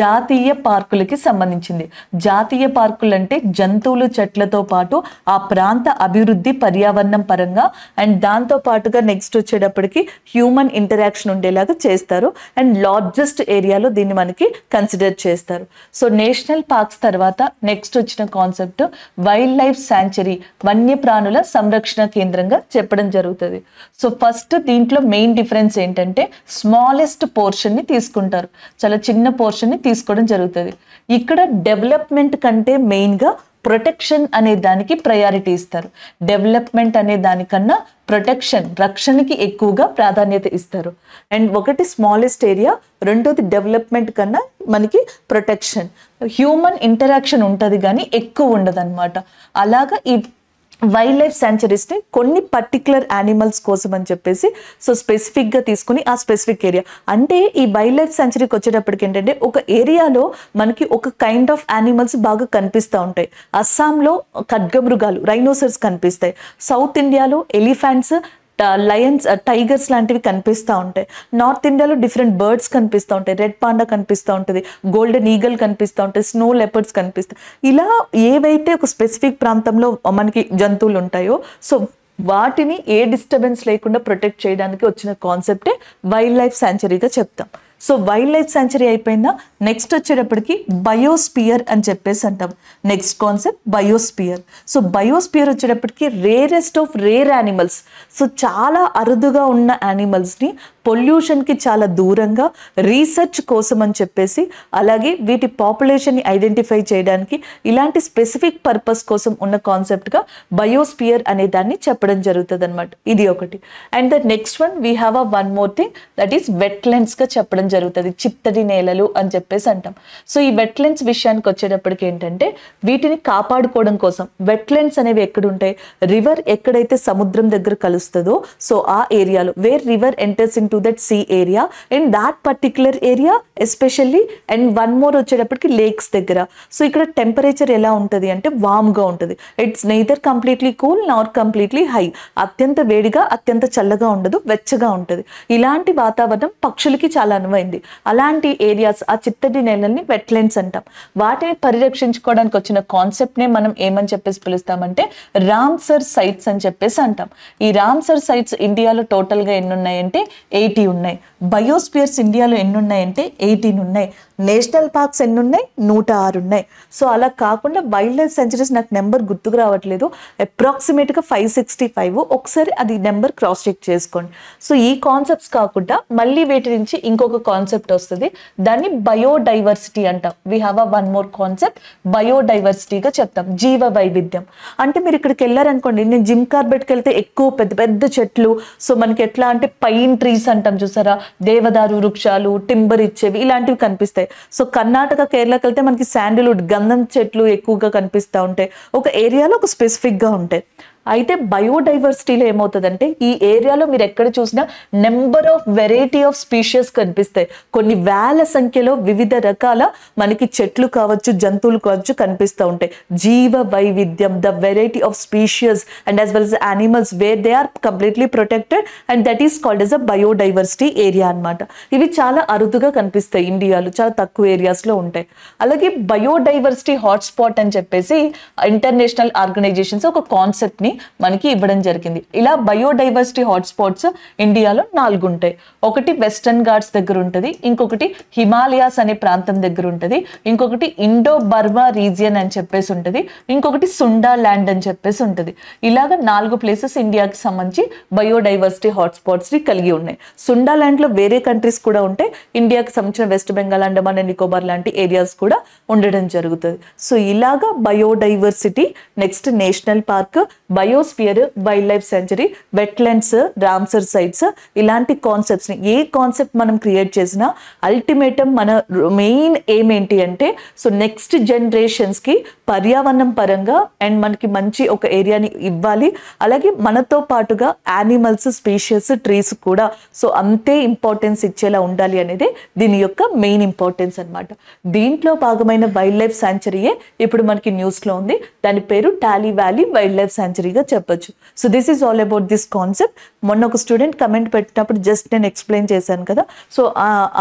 జాతీయ పార్కులకి సంబంధించింది జాతీయ పార్కులు అంటే జంతువులు చెట్లతో పాటు ఆ ప్రాంత అభివృద్ధి పర్యావరణం పరంగా అండ్ దాంతో పాటుగా నెక్స్ట్ వచ్చేటప్పటికి హ్యూమన్ ఇంటరాక్షన్ ఉండేలాగా చేస్తారు అండ్ లార్జెస్ట్ ఏరియాలో దీన్ని మనకి కన్సిడర్ చేస్తారు సో నేషనల్ పార్క్స్ తర్వాత నెక్స్ట్ వచ్చిన కాన్సెప్ట్ వైల్డ్ లైఫ్ శాంచురీ వన్యప్రాణుల సంరక్షణ కేంద్రంగా చెప్పడం జరుగుతుంది సో ఫస్ట్ దీంట్లో మెయిన్ డిఫరెన్స్ ఏంటంటే స్మాలెస్ట్ పోర్షన్ని తీసుకుంటారు తీసుకుంటారు చాలా చిన్న పోర్షన్ని తీసుకోవడం జరుగుతుంది ఇక్కడ డెవలప్మెంట్ కంటే మెయిన్గా ప్రొటెక్షన్ అనే దానికి ప్రయారిటీ ఇస్తారు డెవలప్మెంట్ అనే దానికన్నా ప్రొటెక్షన్ రక్షణకి ఎక్కువగా ప్రాధాన్యత ఇస్తారు అండ్ ఒకటి స్మాలెస్ట్ ఏరియా రెండోది డెవలప్మెంట్ కన్నా మనకి ప్రొటెక్షన్ హ్యూమన్ ఇంటరాక్షన్ ఉంటుంది కానీ ఎక్కువ ఉండదు అనమాట అలాగా ఈ వైల్డ్ లైఫ్ సెంచరీస్ని కొన్ని పర్టికులర్ యానిమల్స్ కోసం అని చెప్పేసి సో స్పెసిఫిక్గా తీసుకుని ఆ స్పెసిఫిక్ ఏరియా అంటే ఈ వైల్డ్ లైఫ్ సెంచరీకి వచ్చేటప్పటికి ఏంటంటే ఒక ఏరియాలో మనకి ఒక కైండ్ ఆఫ్ యానిమల్స్ బాగా కనిపిస్తూ ఉంటాయి అస్సాంలో ఖడ్గమృగాలు రైనోసర్స్ కనిపిస్తాయి సౌత్ ఇండియాలో ఎలిఫెంట్స్ లయన్స్ టైగర్స్ లాంటివి కనిపిస్తూ ఉంటాయి నార్త్ ఇండియాలో డిఫరెంట్ బర్డ్స్ కనిపిస్తూ ఉంటాయి రెడ్ పాండా కనిపిస్తూ ఉంటుంది గోల్డెన్ ఈగల్ కనిపిస్తూ ఉంటాయి స్నో లెపర్డ్స్ కనిపిస్తాయి ఇలా ఏవైతే ఒక స్పెసిఫిక్ ప్రాంతంలో మనకి జంతువులు ఉంటాయో సో వాటిని ఏ డిస్టర్బెన్స్ లేకుండా ప్రొటెక్ట్ చేయడానికి వచ్చిన కాన్సెప్టే వైల్డ్ లైఫ్ శాంచురీగా చెప్తాం సో వైల్డ్ లైఫ్ శాంచురీ అయిపోయిందా నెక్స్ట్ వచ్చేటప్పటికి బయోస్పియర్ అని చెప్పేసి అంటాం next concept biosphere so biosphere వచ్చేటప్పటికి rarest of rare animals so చాలా అరుదుగా ఉన్న యానిమల్స్ని పొల్యూషన్కి చాలా దూరంగా రీసెర్చ్ కోసం అని చెప్పేసి అలాగే వీటి పాపులేషన్ని ఐడెంటిఫై చేయడానికి ఇలాంటి స్పెసిఫిక్ పర్పస్ కోసం ఉన్న కాన్సెప్ట్గా బయోస్పియర్ అనే దాన్ని చెప్పడం జరుగుతుంది అనమాట ఇది ఒకటి and that next one we have a one more thing that is వెట్లెండ్స్గా చెప్పడం జరుగుతుంది చిత్తడి నేలలు అని చెప్పేసి అంటాం సో ఈ వెట్లెండ్స్ విషయానికి వచ్చేటప్పటికి ఏంటంటే వీటిని కాపాడుకోవడం కోసం వెట్లెండ్స్ అనేవి ఎక్కడుంటాయి రివర్ ఎక్కడైతే సముద్రం దగ్గర కలుస్తాయి వస్తుందో సో ఆ ఏరియాలో where river enters into that sea area and that particular area especially and one more వచ్చేటప్పటికి లేక్స్ దగ్గర సో ఇక్కడ టెంపరేచర్ ఎలా ఉంటుంది అంటే వామ్గా ఉంటుంది it's neither completely cool nor completely high అత్యంత వేడిగా అత్యంత చల్లగా ఉండదు వెచ్చగా ఉంటుంది ఇలాంటి వాతావరణం పక్షులకి చాలా అనువైంది అలాంటి ఏరియాస్ ఆ చిత్తడి నేలల్ని వెట్లెండ్స్ అంటాం వాటిని పరిరక్షించుకోవడానికి వచ్చిన కాన్సెప్ట్నే మనం ఏమని చెప్పేసి పిలుస్తామంటే రామ్సర్ సైట్స్ అని చెప్పేసి అంటాం ఈ రామ్ రామ్సర్ సైట్స్ ఇండియాలో టోటల్గా ఎన్ని ఉన్నాయంటే ఎయిటీ ఉన్నాయి బయోస్పియర్స్ ఇండియాలో ఎన్ని ఉన్నాయంటే ఎయిటీన్ ఉన్నాయి నేషనల్ పార్క్స్ ఎన్ని ఉన్నాయి నూట ఆరు ఉన్నాయి సో అలా కాకుండా వైల్డ్ లైఫ్ సెంచరీస్ నాకు నెంబర్ గుర్తుకు రావట్లేదు అప్రాక్సిమేట్గా ఫైవ్ సిక్స్టీ ఫైవ్ ఒకసారి అది నెంబర్ క్రాస్ చెక్ చేసుకోండి సో ఈ కాన్సెప్ట్స్ కాకుండా మళ్ళీ వీటి నుంచి ఇంకొక కాన్సెప్ట్ వస్తుంది దాన్ని బయోడైవర్సిటీ అంటాం we have a one more concept బయోడైవర్సిటీగా చెప్తాం జీవ వైవిధ్యం అంటే మీరు ఇక్కడికి వెళ్ళారనుకోండి నేను జిమ్ కార్బెట్కి వెళ్తే ఎక్కువ పెద్ద పెద్ద చెట్లు సో మనకి ఎట్లా అంటే పైన్ ట్రీస్ అంటాం చూసారా దేవదారు వృక్షాలు టింబర్ ఇచ్చేవి ఇలాంటివి కనిపిస్తాయి సో కర్ణాటక కేరళకి వెళ్తే మనకి శాండిల్వుడ్ గంధం చెట్లు ఎక్కువగా కనిపిస్తూ ఉంటాయి ఒక ఏరియాలో ఒక స్పెసిఫిక్గా ఉంటాయి అయితే బయోడైవర్సిటీలో ఏమవుతుందంటే ఈ ఏరియాలో మీరు ఎక్కడ చూసినా number of variety of species కనిపిస్తాయి కొన్ని వేల సంఖ్యలో వివిధ రకాల మనకి చెట్లు కావచ్చు జంతువులు కావచ్చు కనిపిస్తూ ఉంటాయి జీవ వైవిధ్యం the variety of species and as well animals where they are completely protected and that is called as a biodiversity area అనమాట ఇవి చాలా అరుదుగా కనిపిస్తాయి ఇండియాలో చాలా తక్కువ ఏరియాస్లో ఉంటాయి అలాగే బయోడైవర్సిటీ హాట్స్పాట్ అని చెప్పేసి ఇంటర్నేషనల్ ఆర్గనైజేషన్స్ ఒక కాన్సెప్ట్ని మనకి ఇవ్వడం జరిగింది ఇలా బయోడైవర్సిటీ హాట్స్పాట్స్ ఇండియాలో నాలుగు ఉంటాయి ఒకటి వెస్టర్న్ ఘాట్స్ దగ్గర ఉంటుంది ఇంకొకటి హిమాలయాస్ అనే ప్రాంతం దగ్గర ఉంటుంది ఇంకొకటి ఇండో బర్మా రీజియన్ అని చెప్పేసి ఉంటుంది ఇంకొకటి సుండా ల్యాండ్ అని చెప్పేసి ఉంటుంది ఇలాగ నాలుగు ప్లేసెస్ ఇండియాకి సంబంధించి బయోడైవర్సిటీ హాట్స్పాట్స్ని కలిగి ఉన్నాయి సుండా ల్యాండ్లో వేరే కంట్రీస్ కూడా ఉంటాయి ఇండియాకి సంబంధించిన వెస్ట్ బెంగాల్ అండమాన్ అండ్ నికోబార్ లాంటి ఏరియాస్ కూడా ఉండడం జరుగుతుంది సో ఇలాగ biodiversity next national park biosphere wild life sanctuary wetlands Ramsar sites ఇలాంటి కాన్సెప్ట్స్ని ఏ కాన్సెప్ట్ మనం క్రియేట్ చేసినా అల్టిమేటం మన మెయిన్ ఎయిమ్ ఏంటి అంటే సో నెక్స్ట్ జనరేషన్స్కి పర్యావరణం పరంగా అండ్ మనకి మంచి ఒక ఏరియాని ఇవ్వాలి అలాగే మనతో పాటుగా యానిమల్స్ స్పీషియస్ ట్రీస్ కూడా సో అంతే ఇంపార్టెన్స్ ఇచ్చేలా ఉండాలి అనేది దీని యొక్క మెయిన్ ఇంపార్టెన్స్ అనమాట దీంట్లో భాగమైన వైల్డ్ లైఫ్ సాంచరీయే ఇప్పుడు మనకి న్యూస్లో ఉంది దాని పేరు Tale valley wildlife sanctuary థియరీగా చెప్పొచ్చు so this is all about this concept మొన్న ఒక స్టూడెంట్ కమెంట్ పెట్టినప్పుడు జస్ట్ నేను ఎక్స్ప్లెయిన్ చేశాను కదా సో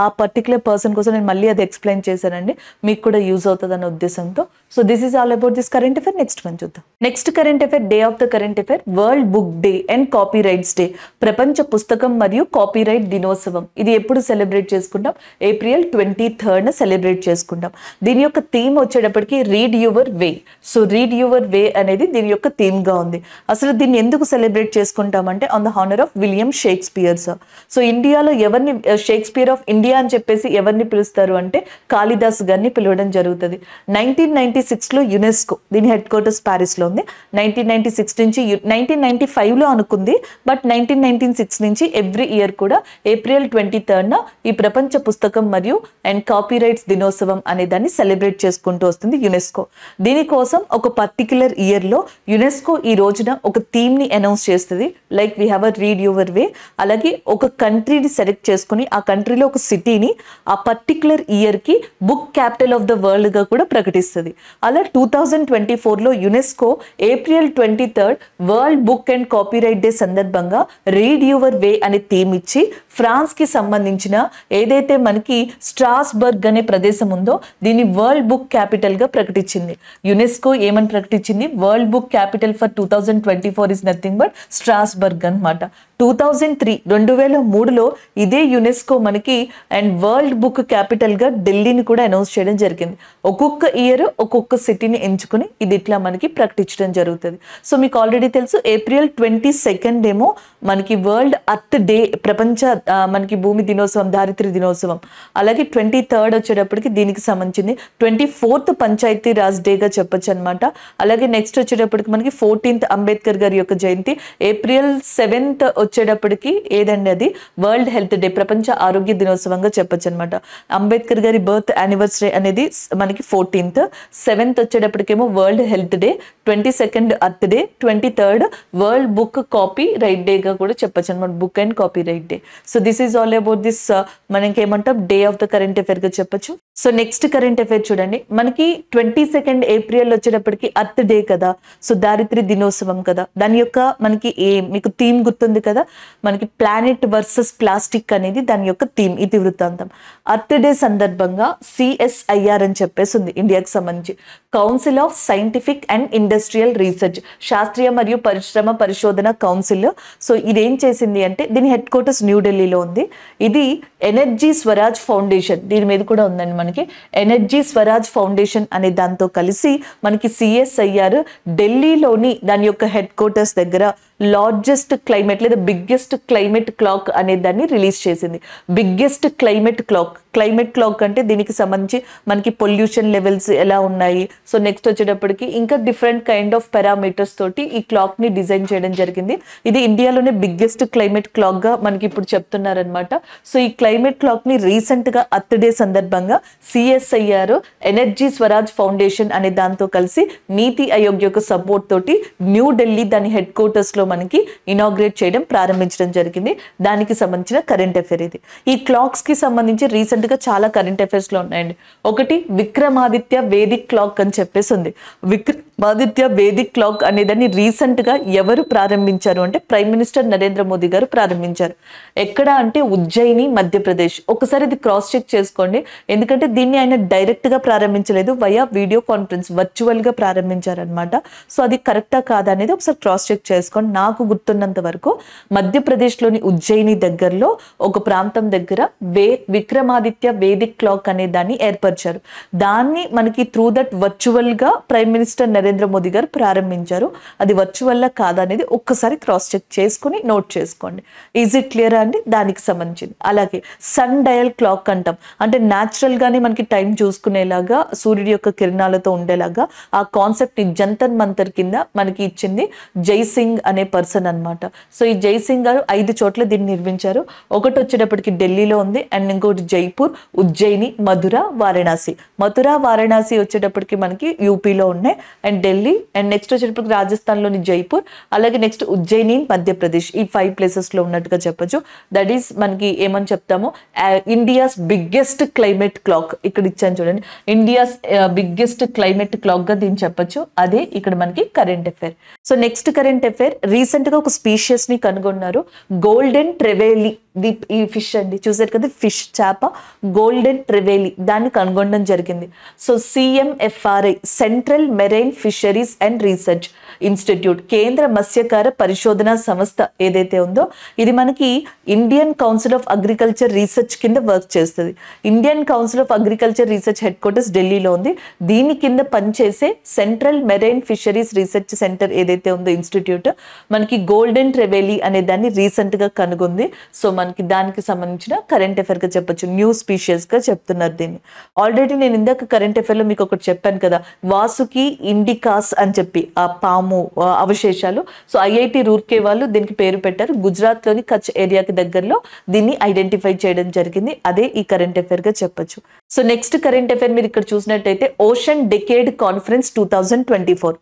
ఆ పర్టికులర్ పర్సన్ కోసం నేను మళ్ళీ అది ఎక్స్ప్లెయిన్ చేశానండి మీకు కూడా యూజ్ అవుతుంది ఉద్దేశంతో so this is all about this current affair next మనం చూద్దాం next current affair day of the current affair world book day and copyrights day ప్రపంచ పుస్తకం మరియు కాపీ రైట్ దినోత్సవం ఇది ఎప్పుడు సెలబ్రేట్ చేసుకుంటాం ఏప్రిల్ ట్వంటీ థర్డ్ సెలబ్రేట్ చేసుకుంటాం దీని యొక్క థీమ్ వచ్చేటప్పటికి read your way so read your way అనేది దీని యొక్క థీమ్ గా ఉంది ఉంటుంది అసలు దీన్ని ఎందుకు సెలబ్రేట్ చేసుకుంటామంటే on the honour of William Shakespeare sir so ఇండియాలో ఎవరిని షేక్స్పియర్ ఆఫ్ ఇండియా అని చెప్పేసి ఎవరిని పిలుస్తారు అంటే కాళిదాస్ గారిని పిలవడం జరుగుతుంది నైన్టీన్ నైన్టీ సిక్స్లో యునెస్కో దీని హెడ్ క్వార్టర్స్ ప్యారిస్లో ఉంది నైన్టీన్ నైన్టీ సిక్స్ నుంచి నైన్టీన్ నైన్టీ ఫైవ్లో అనుకుంది బట్ నైన్టీన్ నైన్టీన్ సిక్స్ నుంచి ఎవ్రీ ఇయర్ కూడా ఏప్రిల్ ట్వంటీ థర్డ్న ఈ ప్రపంచ పుస్తకం మరియు అండ్ కాపీరైట్స్ దినోత్సవం అనే దాన్ని సెలబ్రేట్ చేసుకుంటూ వస్తుంది యునెస్కో దీనికోసం ఒక పర్టిక్యులర్ ఇయర్లో యునెస్కో ఈ రోజు రోజున ఒక థీమ్ని అనౌన్స్ చేస్తుంది like we have a read your way అలాగే ఒక కంట్రీని సెలెక్ట్ చేసుకుని ఆ కంట్రీలో ఒక సిటీని ఆ పర్టిక్యులర్ ఇయర్కి బుక్ క్యాపిటల్ ఆఫ్ ద వరల్డ్గా కూడా ప్రకటిస్తుంది అలా టూ థౌజండ్ ట్వంటీ ఫోర్లో UNESCO April twenty third world book and copyright day సందర్భంగా రీడ్ యువర్ వే అనే థీమ్ ఇచ్చి ఫ్రాన్స్కి సంబంధించిన ఏదైతే మనకి స్ట్రాస్బర్గ్ అనే ప్రదేశం ఉందో దీన్ని వరల్డ్ బుక్ క్యాపిటల్గా ప్రకటించింది యునెస్కో ఏమని ప్రకటించింది world book capital for two 2024 is nothing but Strasbourg and Mata. Two thousand three రెండు వేల మూడులో ఇదే యునెస్కో మనకి అండ్ వరల్డ్ బుక్ క్యాపిటల్గా ఢిల్లీని కూడా అనౌన్స్ చేయడం జరిగింది ఒక్కొక్క ఇయర్ ఒక్కొక్క సిటీని ఎంచుకుని ఇది ఇట్లా మనకి ప్రకటించడం జరుగుతుంది సో మీకు ఆల్రెడీ తెలుసు ఏప్రిల్ ట్వంటీ సెకండ్ ఏమో మనకి వరల్డ్ అర్త్ డే ప్రపంచ మనకి భూమి దినోత్సవం దారిద్ర్య దినోత్సవం అలాగే ట్వంటీ థర్డ్ వచ్చేటప్పటికి దీనికి సంబంధించింది ట్వంటీ ఫోర్త్ పంచాయతీ రాజ్ డేగా చెప్పొచ్చు అనమాట అలాగే నెక్స్ట్ వచ్చేటప్పటికి మనకి ఫోర్టీన్త్ అంబేద్కర్ గారి యొక్క జయంతి ఏప్రిల్ సెవెంత్ వచ్చేటప్పటికి ఏదండి అది వరల్డ్ హెల్త్ డే ప్రపంచ ఆరోగ్య దినోత్సవంగా చెప్పొచ్చు అనమాట అంబేద్కర్ గారి బర్త్ యానివర్సరీ అనేది మనకి ఫోర్టీన్త్ సెవెంత్ వచ్చేటప్పటికేమో world health day twenty second earth day twenty third world book copyright డేగా కూడా uh, చెప్పొచ్చు అనమాట book and copyright day so this is all about this మనకి ఏమంటాం డే ఆఫ్ ద కరెంట్ అఫేర్గా చెప్పొచ్చు so next current affair చూడండి మనకి ట్వంటీ సెకండ్ ఏప్రిల్ వచ్చేటప్పటికి అర్త్ డే కదా సో దారిద్ర్య దినోత్సవం కదా దాని యొక్క మనకి ఏ మీకు థీమ్ గుర్తుంది కదా కదా మనకి ప్లానెట్ వర్సెస్ ప్లాస్టిక్ అనేది దాని యొక్క థీమ్ ఇది వృత్తాంతం అర్త్ డే సందర్భంగా సిఎస్ఐఆర్ అని చెప్పేసి ఉంది ఇండియాకి సంబంధించి council of scientific and industrial research శాస్త్రీయ మరియు పరిశ్రమ పరిశోధన కౌన్సిల్ సో ఇది ఏం చేసింది అంటే దీని హెడ్ క్వార్టర్స్ న్యూఢిల్లీలో ఉంది ఇది ఎనర్జీ స్వరాజ్ ఫౌండేషన్ దీని మీద కూడా ఉందండి మనకి ఎనర్జీ స్వరాజ్ ఫౌండేషన్ అనే దాంతో కలిసి మనకి సిఎస్ఐఆర్ ఢిల్లీలోని దాని యొక్క హెడ్ క్వార్టర్స్ దగ్గర largest climate, the biggest climate clock, and then release chasing the biggest climate clock, climate clock అంటే దీనికి సంబంధించి మనకి పొల్యూషన్ లెవెల్స్ ఎలా ఉన్నాయి సో నెక్స్ట్ వచ్చేటప్పటికి ఇంకా డిఫరెంట్ కైండ్ ఆఫ్ పారామీటర్స్ తోటి ఈ క్లాక్ని డిజైన్ చేయడం జరిగింది ఇది ఇండియాలోనే బిగ్గెస్ట్ క్లైమేట్ క్లాక్గా మనకి ఇప్పుడు చెప్తున్నారనమాట సో ఈ క్లైమేట్ క్లాక్ని రీసెంట్గా డే సందర్భంగా సిఎస్ఐఆర్ ఎనర్జీ స్వరాజ్ ఫౌండేషన్ అనే దాంతో కలిసి నీతి ఆయోగ్ యొక్క సపోర్ట్ తోటి న్యూఢిల్లీ దాని హెడ్ క్వార్టర్స్లో మనకి ఇనాగ్రేట్ చేయడం ప్రారంభించడం జరిగింది దానికి సంబంధించిన కరెంట్ అఫేర్ ఇది ఈ క్లాక్స్కి సంబంధించి రీసెంట్ గా చాలా కరెంట్ లో ఉన్నాయండి ఒకటి విక్రమాదిత్య వేదిక్ క్లాక్ అని చెప్పేసి ఉంది విక్రమాదిత్య వేదిక్ క్లాక్ అనేదాన్ని గా ఎవరు ప్రారంభించారు అంటే ప్రైమ్ మినిస్టర్ నరేంద్ర మోదీ గారు ప్రారంభించారు ఎక్కడ అంటే ఉజ్జయిని మధ్యప్రదేశ్ ఒకసారి ఇది క్రాస్ చెక్ చేసుకోండి ఎందుకంటే దీన్ని ఆయన డైరెక్ట్ గా ప్రారంభించలేదు వయా వీడియో కాన్ఫరెన్స్ వర్చువల్ ప్రారంభించారు ప్రారంభించారనమాట సో అది కరెక్టా కాదా అనేది ఒకసారి క్రాస్ చెక్ చేసుకోండి నాకు గుర్తున్నంత వరకు మధ్యప్రదేశ్ లోని ఉజ్జయిని దగ్గరలో ఒక ప్రాంతం దగ్గర వే విక్రమాది ఆదిత్య వేదిక్ క్లాక్ అనే దాన్ని ఏర్పరిచారు దాన్ని మనకి త్రూ దట్ వర్చువల్గా ప్రైమ్ మినిస్టర్ నరేంద్ర మోదీ గారు ప్రారంభించారు అది వర్చువల్లా కాదనేది ఒక్కసారి క్రాస్ చెక్ చేసుకుని నోట్ చేసుకోండి ఈజ్ ఇట్ క్లియర్ అండి దానికి సంబంధించింది అలాగే సన్ డయల్ క్లాక్ అంటాం అంటే న్యాచురల్గానే మనకి టైం చూసుకునేలాగా సూర్యుడి యొక్క కిరణాలతో ఉండేలాగా ఆ కాన్సెప్ట్ని జంతన్ మంతర్ కింద మనకి ఇచ్చింది జై సింగ్ అనే పర్సన్ అనమాట సో ఈ జై సింగ్ గారు ఐదు చోట్ల దీన్ని నిర్మించారు ఒకటి వచ్చేటప్పటికి ఢిల్లీలో ఉంది అండ్ ఇంకోటి జై జైపూర్ ఉజ్జయిని మధుర వారణాసి మధుర వారణాసి వచ్చేటప్పటికి మనకి యూపీలో ఉన్నాయి అండ్ ఢిల్లీ అండ్ నెక్స్ట్ వచ్చేటప్పటికి రాజస్థాన్లోని జైపూర్ అలాగే నెక్స్ట్ ఉజ్జయిని మధ్యప్రదేశ్ ఈ ఫైవ్ ప్లేసెస్లో ఉన్నట్టుగా చెప్పొచ్చు దట్ ఈస్ మనకి ఏమని చెప్తాము ఇండియాస్ బిగ్గెస్ట్ క్లైమేట్ క్లాక్ ఇక్కడ ఇచ్చాను చూడండి ఇండియాస్ బిగ్గెస్ట్ క్లైమేట్ క్లాక్గా దీన్ని చెప్పచ్చు అదే ఇక్కడ మనకి current affair so next current affair రీసెంట్గా ఒక స్పీషియస్ని కనుగొన్నారు గోల్డెన్ ట్రెవేలి ది ఈ ఫిష్ అండి చూసారు కదా ఫిష్ చేప గోల్డెన్ ట్రివేలి దాన్ని కనుగొనడం జరిగింది so CMFRI central marine fisheries and research institute కేంద్ర మత్స్యకార పరిశోధన సంస్థ ఏదైతే ఉందో ఇది మనకి Indian council of agriculture research headquarters చేస్తుంది ఇండియన్ కౌన్సిల్ ఆఫ్ అగ్రికల్చర్ రీసెర్చ్ హెడ్ క్వార్టర్స్ ఢిల్లీలో ఉంది దీని కింద పనిచేసే central marine fisheries research centre ఏదైతే ఉందో ఇన్స్టిట్యూట్ మనకి గోల్డెన్ ట్రెవెలీ అనే దాన్ని రీసెంట్గా కనుగొంది సో మనకి దానికి సంబంధించిన కరెంట్ అఫేర్గా చెప్పొచ్చు న్యూస్ స్పీషియస్గా చెప్తున్నారు దీన్ని ఆల్రెడీ నేను ఇందాక కరెంట్ లో మీకు ఒకటి చెప్పాను కదా వాసుకి ఇండికాస్ అని చెప్పి ఆ పాము అవశేషాలు సో ఐఐటి రూర్కే వాళ్ళు దీనికి పేరు పెట్టారు గుజరాత్లోని కచ్ ఏరియాకి దగ్గరలో దీన్ని ఐడెంటిఫై చేయడం జరిగింది అదే ఈ కరెంట్ గా చెప్పచ్చు సో నెక్స్ట్ కరెంట్ అఫైర్ మీరు ఇక్కడ చూసినట్టయితే ocean decade conference two thousand twenty four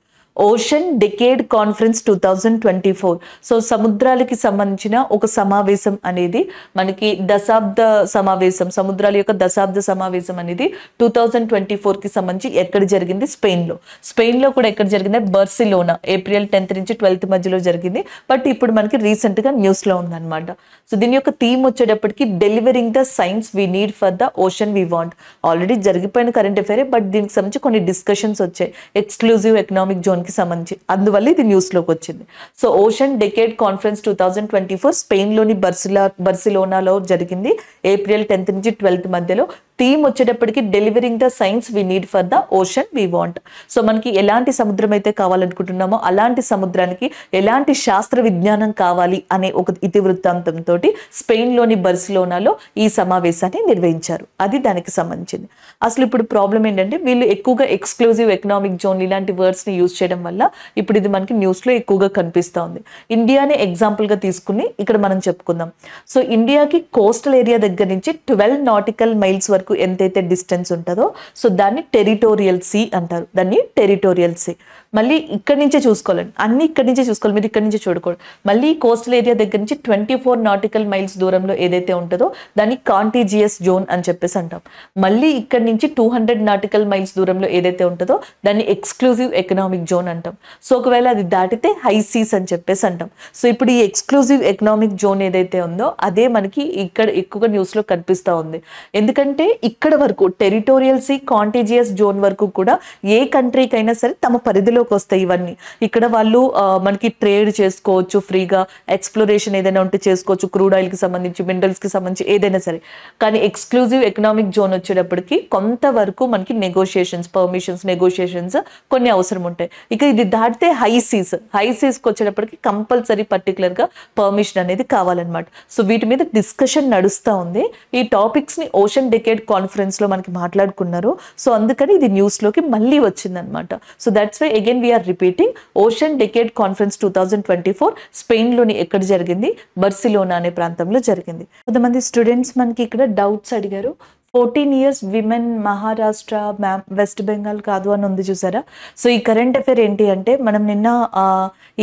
ocean decade conference two thousand twenty four so సముద్రాలకి సంబంధించిన ఒక సమావేశం అనేది మనకి దశాబ్ద సమావేశం సముద్రాల యొక్క దశాబ్ద సమావేశం అనేది టూ థౌజండ్ ట్వంటీ ఫోర్కి సంబంధించి ఎక్కడ జరిగింది స్పెయిన్లో స్పెయిన్లో కూడా ఎక్కడ జరిగింది బర్సిలోనా ఏప్రిల్ టెన్త్ నుంచి ట్వెల్త్ మధ్యలో జరిగింది బట్ ఇప్పుడు మనకి రీసెంట్గా న్యూస్లో ఉందన్నమాట సో దీని యొక్క థీమ్ వచ్చేటప్పటికి delivering the science we need for the ocean we want ఆల్రెడీ జరిగిపోయిన కరెంట్ అఫైరే బట్ దీనికి సంబంధించి కొన్ని డిస్కషన్స్ వచ్చాయి ఎక్స్క్లూజివ్ ఎకనామిక్ జోన్ కి సంబంధించి అందువల్ల ఇది న్యూస్లోకి వచ్చింది so ocean decade conference two thousand twenty four స్పెయిన్లోని బర్సిలా బర్సిలోనాలో జరిగింది ఏప్రిల్ టెన్త్ నుంచి ట్వెల్త్ మధ్యలో థీమ్ వచ్చేటప్పటికి delivering the science we need for the ocean we want so మనకి ఎలాంటి సముద్రం అయితే కావాలనుకుంటున్నామో అలాంటి సముద్రానికి ఎలాంటి శాస్త్ర విజ్ఞానం కావాలి అనే ఒక ఇతివృత్తాంతంతో స్పెయిన్లోని బర్సిలోనాలో ఈ సమావేశాన్ని నిర్వహించారు అది దానికి సంబంధించింది అసలు ఇప్పుడు ప్రాబ్లం ఏంటంటే వీళ్ళు ఎక్కువగా ఎక్స్క్లూజివ్ ఎకనామిక్ జోన్ ఇలాంటి వర్డ్స్ని యూజ్ చేయడం చేయడం వల్ల ఇప్పుడు ఇది మనకి న్యూస్లో ఎక్కువగా కనిపిస్తూ ఉంది ఇండియాని ఎగ్జాంపుల్గా తీసుకుని ఇక్కడ మనం చెప్పుకుందాం సో ఇండియాకి కోస్టల్ ఏరియా దగ్గర నుంచి ట్వెల్వ్ నాటికల్ మైల్స్ వరకు ఎంతైతే డిస్టెన్స్ ఉంటుందో సో దాన్ని టెరిటోరియల్ సీ అంటారు దాన్ని టెరిటోరియల్ సీ మళ్ళీ ఇక్కడి నుంచే చూసుకోవాలండి అన్ని ఇక్కడి నుంచే చూసుకోవాలి మీరు ఇక్కడి నుంచి చూడకూడదు మళ్ళీ కోస్టల్ ఏరియా దగ్గర నుంచి ట్వంటీ ఫోర్ నాటికల్ మైల్స్ దూరంలో ఏదైతే ఉంటుందో దాన్ని కాంటీజియస్ జోన్ అని చెప్పేసి అంటాం మళ్ళీ ఇక్కడి నుంచి టూ హండ్రెడ్ నాటికల్ మైల్స్ దూరంలో ఏదైతే ఉంటుందో దాన్ని ఎక్స్క్లూజివ్ ఎకనామిక్ జోన్ అంటాం సో ఒకవేళ అది దాటితే హై సీస్ అని చెప్పేసి అంటాం సో ఇప్పుడు ఈ ఎక్స్క్లూజివ్ ఎకనామిక్ జోన్ ఏదైతే ఉందో అదే మనకి ఇక్కడ ఎక్కువగా న్యూస్లో కనిపిస్తూ ఉంది ఎందుకంటే ఇక్కడ వరకు టెరిటోరియల్ సీ కాంటీజియస్ జోన్ వరకు కూడా ఏ కంట్రీకైనా సరే తమ పరిధిలో పరిధిలోకి వస్తాయి ఇవన్నీ ఇక్కడ వాళ్ళు మనకి ట్రేడ్ చేసుకోవచ్చు ఫ్రీగా ఎక్స్ప్లోరేషన్ ఏదైనా ఉంటే చేసుకోవచ్చు క్రూడ్ ఆయిల్కి సంబంధించి మినరల్స్కి సంబంధించి ఏదైనా సరే కానీ ఎక్స్క్లూజివ్ ఎకనామిక్ జోన్ వచ్చేటప్పటికి కొంతవరకు మనకి నెగోషియేషన్స్ పర్మిషన్స్ నెగోషియేషన్స్ కొన్ని అవసరం ఉంటాయి ఇక ఇది దాటితే హై సీస్ హై కి వచ్చేటప్పటికి కంపల్సరీ పర్టికులర్గా పర్మిషన్ అనేది కావాలన్నమాట సో వీటి మీద డిస్కషన్ నడుస్తూ ఉంది ఈ టాపిక్స్ని ఓషన్ కాన్ఫరెన్స్ కాన్ఫరెన్స్లో మనకి మాట్లాడుకున్నారు సో అందుకని ఇది న్యూస్లోకి మళ్ళీ వచ్చిందనమాట so that's why again again we are repeating ocean decade conference two thousand twenty four స్పెయిన్లోని ఎక్కడ జరిగింది బర్సిలోనా అనే ప్రాంతంలో జరిగింది కొంతమంది స్టూడెంట్స్ మనకి ఇక్కడ డౌట్స్ అడిగారు fourteen years women Maharashtra ma'am West Bengal కాదు అని ఉంది చూసారా సో ఈ కరెంట్ అఫేర్ ఏంటి అంటే మనం నిన్న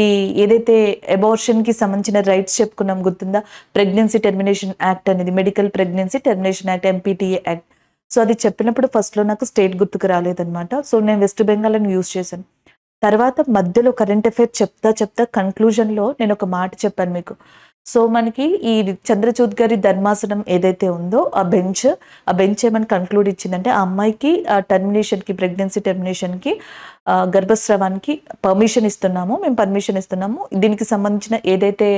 ఈ ఏదైతే కి సంబంధించిన రైట్స్ చెప్పుకున్నాం గుర్తుందా ప్రెగ్నెన్సీ టెర్మినేషన్ యాక్ట్ అనేది medical pregnancy termination act MPTA act so అది చెప్పినప్పుడు ఫస్ట్లో నాకు స్టేట్ గుర్తుకు రాలేదనమాట సో నేను వెస్ట్ బెంగాల్ అని యూస్ చేశాను తర్వాత మధ్యలో కరెంట్ అఫైర్ చెప్తా చెప్తా కన్క్లూజన్లో నేను ఒక మాట చెప్పాను మీకు సో మనకి ఈ చంద్రచూద్ గారి ధర్మాసనం ఏదైతే ఉందో ఆ బెంచ్ ఆ బెంచ్ ఏమని కన్క్లూడ్ ఇచ్చిందంటే ఆ అమ్మాయికి ఆ టెర్మినేషన్కి ప్రెగ్నెన్సీ కి గర్భస్రావానికి పర్మిషన్ ఇస్తున్నాము మేము పర్మిషన్ ఇస్తున్నాము దీనికి సంబంధించిన ఏదైతే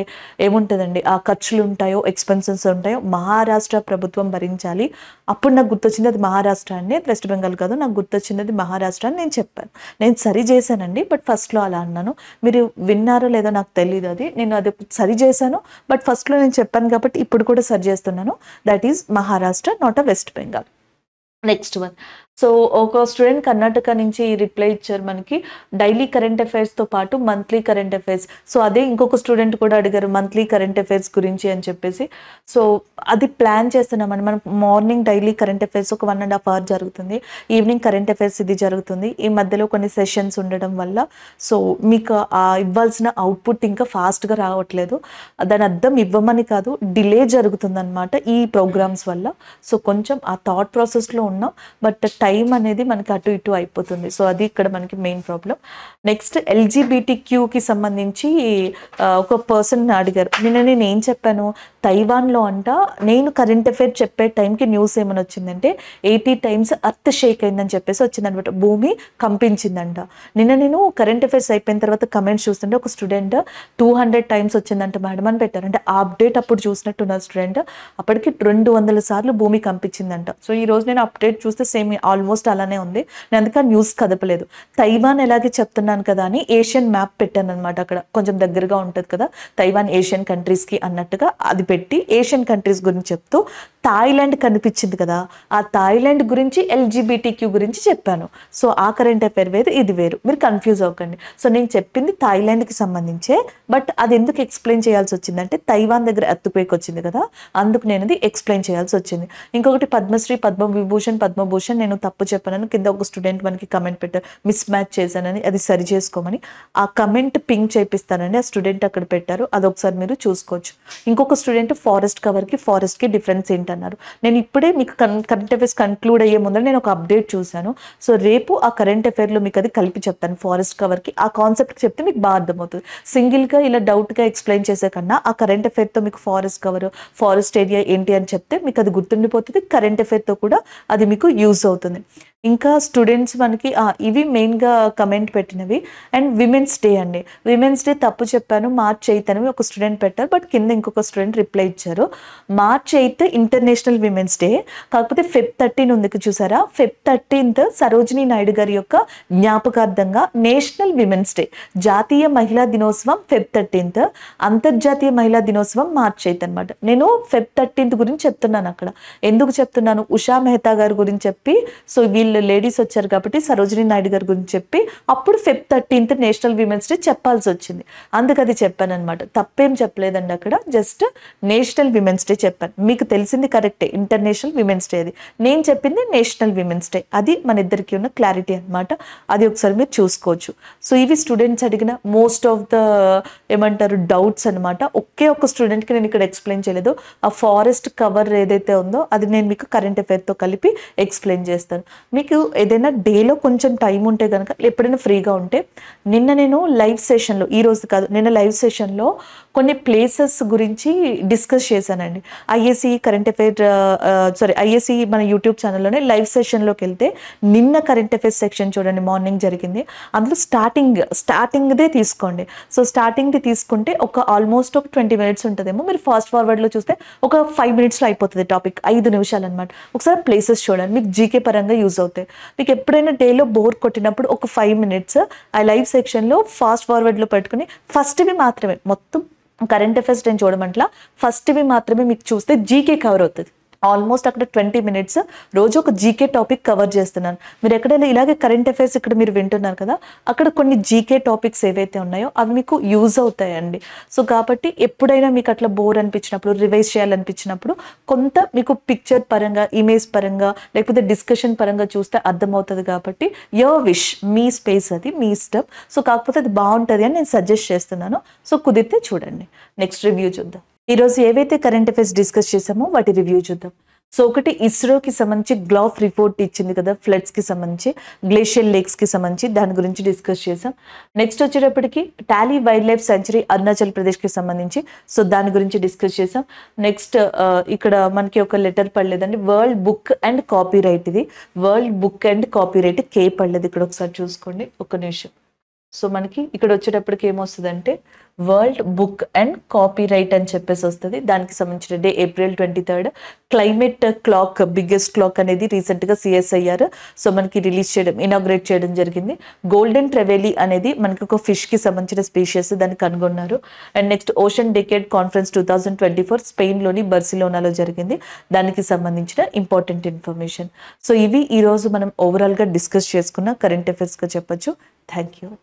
ఏముంటుందండి ఆ ఖర్చులు ఉంటాయో ఎక్స్పెన్సెస్ ఉంటాయో మహారాష్ట్ర ప్రభుత్వం భరించాలి అప్పుడు నాకు గుర్తొచ్చింది అది మహారాష్ట్ర అండి వెస్ట్ బెంగాల్ కాదు నాకు గుర్తొచ్చినది మహారాష్ట్ర అని నేను చెప్పాను నేను సరి చేశానండి బట్ ఫస్ట్లో అలా అన్నాను మీరు విన్నారో లేదో నాకు తెలియదు అది నేను అది సరి చేశాను బట్ ఫస్ట్లో నేను చెప్పాను కాబట్టి ఇప్పుడు కూడా సరి చేస్తున్నాను that is Maharashtra not a West Bengal next one so ఒక స్టూడెంట్ కర్ణాటక నుంచి రిప్లై ఇచ్చారు మనకి డైలీ కరెంట్ అఫైర్స్తో పాటు మంత్లీ కరెంట్ అఫైర్స్ సో అదే ఇంకొక స్టూడెంట్ కూడా అడిగారు మంత్లీ కరెంట్ అఫైర్స్ గురించి అని చెప్పేసి సో అది ప్లాన్ చేస్తున్నామండి మనం మార్నింగ్ డైలీ కరెంట్ అఫైర్స్ ఒక వన్ అండ్ హాఫ్ అవర్ జరుగుతుంది ఈవినింగ్ కరెంట్ అఫైర్స్ ఇది జరుగుతుంది ఈ మధ్యలో కొన్ని సెషన్స్ ఉండడం వల్ల సో మీకు ఇవ్వాల్సిన అవుట్పుట్ ఇంకా ఫాస్ట్గా రావట్లేదు దాని అర్థం ఇవ్వమని కాదు డిలే జరుగుతుందన్నమాట ఈ ప్రోగ్రామ్స్ వల్ల సో కొంచెం ఆ థాట్ ప్రాసెస్లో ఉన్నాం బట్ టైం అనేది మనకి అటు ఇటు అయిపోతుంది సో అది ఇక్కడ మనకి మెయిన్ ప్రాబ్లం నెక్స్ట్ ఎల్జీబీటీ క్యూకి సంబంధించి ఒక పర్సన్ అడిగారు నిన్న నేను ఏం చెప్పాను తైవాన్లో అంట నేను కరెంట్ అఫైర్ చెప్పే టైంకి న్యూస్ ఏమని వచ్చిందంటే ఎయిటీ టైమ్స్ అర్త్ షేక్ అయిందని చెప్పేసి వచ్చిందనమాట భూమి కంపించిందంట నిన్న నేను కరెంట్ అఫైర్స్ అయిపోయిన తర్వాత కమెంట్స్ చూస్తుంటే ఒక స్టూడెంట్ టూ హండ్రెడ్ టైమ్స్ వచ్చిందంట మేడం అని పెట్టారు అంటే ఆ అప్డేట్ అప్పుడు చూసినట్టున్నారు స్టూడెంట్ అప్పటికి రెండు వందల సార్లు భూమి కంపించిందంట సో ఈ రోజు నేను అప్డేట్ చూస్తే సేమ్ ఆల్మోస్ట్ అలానే ఉంది నేను అందుకని న్యూస్ కదపలేదు తైవాన్ ఎలాగే చెప్తున్నాను కదా అని ఏషియన్ మ్యాప్ పెట్టాను అనమాట అక్కడ కొంచెం దగ్గరగా ఉంటుంది కదా తైవాన్ ఏషియన్ కంట్రీస్కి అన్నట్టుగా అది పెట్టి ఏషియన్ కంట్రీస్ గురించి చెప్తూ థాయిలాండ్ కనిపించింది కదా ఆ థాయిలాండ్ గురించి ఎల్జీబీటీక్యూ గురించి చెప్పాను సో ఆ కరెంట్ అఫైర్ వేరు ఇది వేరు మీరు కన్ఫ్యూజ్ అవ్వకండి సో నేను చెప్పింది థాయిలాండ్కి సంబంధించే బట్ అది ఎందుకు ఎక్స్ప్లెయిన్ చేయాల్సి వచ్చిందంటే తైవాన్ దగ్గర ఎత్తుపోయికి వచ్చింది కదా అందుకు నేను ఎక్స్ప్లెయిన్ చేయాల్సి వచ్చింది ఇంకొకటి పద్మశ్రీ పద్మ విభూషణ్ పద్మభూషణ్ నేను తప్పు చెప్పానని కింద ఒక స్టూడెంట్ మనకి కమెంట్ పెట్టారు మిస్ మ్యాచ్ చేశానని అది సరి చేసుకోమని ఆ కమెంట్ పింక్ చేపిస్తానని ఆ స్టూడెంట్ అక్కడ పెట్టారు అది ఒకసారి మీరు చూసుకోవచ్చు ఇంకొక స్టూడెంట్ ఫారెస్ట్ కవర్కి ఫారెస్ట్కి డిఫరెన్స్ ఏంటన్నారు నేను ఇప్పుడే మీకు కన్ కరెంట్ అఫైర్స్ కన్క్లూడ్ అయ్యే ముందర నేను ఒక అప్డేట్ చూశాను సో రేపు ఆ కరెంట్ అఫైర్లో మీకు అది కలిపి చెప్తాను ఫారెస్ట్ కవర్కి ఆ కాన్సెప్ట్ చెప్తే మీకు బాగా అర్థమవుతుంది సింగిల్గా ఇలా డౌట్గా ఎక్స్ప్లెయిన్ చేసే కన్నా ఆ కరెంట్ అఫైర్తో మీకు ఫారెస్ట్ కవర్ ఫారెస్ట్ ఏరియా ఏంటి అని చెప్తే మీకు అది గుర్తుండిపోతుంది కరెంట్ అఫైర్తో కూడా అది మీకు యూజ్ అవుతుంది women. ఇంకా స్టూడెంట్స్ మనకి ఇవి మెయిన్గా కమెంట్ పెట్టినవి అండ్ విమెన్స్ డే అండి విమెన్స్ డే తప్పు చెప్పాను మార్చ్ ఎయిత్ అని ఒక స్టూడెంట్ పెట్టారు బట్ కింద ఇంకొక స్టూడెంట్ రిప్లై ఇచ్చారు March eighth international women's day కాకపోతే ఫిఫ్త్ థర్టీన్ ఉందికి చూసారా ఫిఫ్త్ థర్టీన్త్ సరోజిని నాయుడు గారి యొక్క జ్ఞాపకార్థంగా నేషనల్ విమెన్స్ డే జాతీయ మహిళా దినోత్సవం ఫిఫ్త్ థర్టీన్త్ అంతర్జాతీయ మహిళా దినోత్సవం మార్చ్ ఎయిత్ అనమాట నేను ఫిఫ్త్ థర్టీన్త్ గురించి చెప్తున్నాను అక్కడ ఎందుకు చెప్తున్నాను ఉషా మెహతా గారి గురించి చెప్పి సో వీళ్ళు వీళ్ళు లేడీస్ వచ్చారు కాబట్టి సరోజినీ నాయుడు గారి గురించి చెప్పి అప్పుడు fifth thirteenth national women's day చెప్పాల్సి వచ్చింది అందుకు అది చెప్పాను అనమాట తప్పేం చెప్పలేదండి అక్కడ జస్ట్ నేషనల్ విమెన్స్ డే చెప్పాను మీకు తెలిసింది కరెక్టే ఇంటర్నేషనల్ విమెన్స్ డే అది నేను చెప్పింది నేషనల్ విమెన్స్ డే అది మన ఇద్దరికి ఉన్న క్లారిటీ అనమాట అది ఒకసారి మీరు చూసుకోవచ్చు సో ఇవి స్టూడెంట్స్ అడిగిన మోస్ట్ ఆఫ్ ద ఏమంటారు డౌట్స్ అనమాట ఒకే ఒక స్టూడెంట్కి నేను ఇక్కడ ఎక్స్ప్లెయిన్ చేయలేదు ఆ ఫారెస్ట్ కవర్ ఏదైతే ఉందో అది నేను మీకు కరెంట్ అఫేర్తో కలిపి ఎక్స్ప్లెయిన్ చేస్తాను మీ మీకు ఏదైనా డేలో కొంచెం టైం ఉంటే కనుక ఎప్పుడైనా ఫ్రీగా ఉంటే నిన్న నేను లైవ్ సెషన్లో ఈరోజు కాదు నిన్న లైవ్ సెషన్లో కొన్ని ప్లేసెస్ గురించి డిస్కస్ చేశానండి IAC current affair sorry IAC మన యూట్యూబ్ ఛానల్లోనే లైవ్ సెషన్లోకి వెళ్తే నిన్న కరెంట్ అఫైర్స్ సెక్షన్ చూడండి మార్నింగ్ జరిగింది అందులో స్టార్టింగ్ స్టార్టింగ్దే తీసుకోండి సో స్టార్టింగ్ది తీసుకుంటే ఒక ఆల్మోస్ట్ ఒక ట్వంటీ మినిట్స్ ఉంటుందేమో మీరు ఫాస్ట్ ఫార్వర్డ్లో చూస్తే ఒక ఫైవ్ మినిట్స్లో అయిపోతుంది టాపిక్ ఐదు నిమిషాలు అనమాట ఒకసారి ప్లేసెస్ చూడండి మీకు జీకే పరంగా యూజ్ అవుతాయి మీకు ఎప్పుడైనా డేలో బోర్ కొట్టినప్పుడు ఒక ఫైవ్ మినిట్స్ ఆ లైవ్ సెక్షన్లో ఫాస్ట్ ఫార్వర్డ్లో పెట్టుకుని ఫస్ట్వి మాత్రమే మొత్తం కరెంట్ అఫైర్స్ నేను చూడమంట్లా ఫస్ట్వి మాత్రమే మీకు చూస్తే జీకే కవర్ అవుతుంది ఆల్మోస్ట్ అక్కడ ట్వంటీ మినిట్స్ రోజు ఒక జీకే టాపిక్ కవర్ చేస్తున్నాను మీరు ఎక్కడైనా ఇలాగే కరెంట్ అఫేర్స్ ఇక్కడ మీరు వింటున్నారు కదా అక్కడ కొన్ని జీకే టాపిక్స్ ఏవైతే ఉన్నాయో అవి మీకు యూజ్ అవుతాయండి సో కాబట్టి ఎప్పుడైనా మీకు అట్లా బోర్ అనిపించినప్పుడు రివైజ్ చేయాలనిపించినప్పుడు కొంత మీకు పిక్చర్ పరంగా ఇమేజ్ పరంగా లేకపోతే డిస్కషన్ పరంగా చూస్తే అర్థమవుతుంది కాబట్టి యో విష్ మీ స్పేస్ అది మీ స్టెప్ సో కాకపోతే అది బాగుంటుంది అని నేను సజెస్ట్ చేస్తున్నాను సో కుదిరితే చూడండి నెక్స్ట్ రివ్యూ చూద్దాం ఈరోజు ఏవైతే కరెంట్ అఫైర్స్ డిస్కస్ చేసామో వాటి రివ్యూ చూద్దాం సో ఒకటి ఇస్రోకి సంబంధించి గ్లాఫ్ రిపోర్ట్ ఇచ్చింది కదా ఫ్లడ్స్కి సంబంధించి గ్లేషియల్ లేక్స్కి సంబంధించి దాని గురించి డిస్కస్ చేసాం నెక్స్ట్ వచ్చేటప్పటికి Talley wild life sanctuary Arunachal ప్రదేశ్కి సంబంధించి సో దాని గురించి డిస్కస్ చేసాం నెక్స్ట్ ఇక్కడ మనకి ఒక లెటర్ పడలేదండి world book and copyright ఇది world book and copyright కే పడలేదు ఇక్కడ ఒకసారి చూసుకోండి ఒక నిమిషం సో మనకి ఇక్కడ వచ్చేటప్పటికి ఏమొస్తుందంటే world book and copyright అని చెప్పేసి వస్తుంది దానికి సంబంధించిన day April twenty third climate clock biggest clock అనేది రీసెంట్గా సిఎస్ఐఆర్ సో మనకి రిలీజ్ చేయడం ఇనాగ్రేట్ చేయడం జరిగింది గోల్డెన్ ట్రెవెలీ అనేది మనకి ఒక ఫిష్కి సంబంధించిన స్పీషియస్ దాన్ని కనుగొన్నారు and next ocean decade conference two thousand twenty four స్పెయిన్లోని బర్సిలోనాలో జరిగింది దానికి సంబంధించిన ఇంపార్టెంట్ ఇన్ఫర్మేషన్ సో ఇవి ఈరోజు మనం ఓవరాల్గా డిస్కస్ చేసుకున్న కరెంట్ అఫైర్స్గా చెప్పచ్చు థ్యాంక్ యూ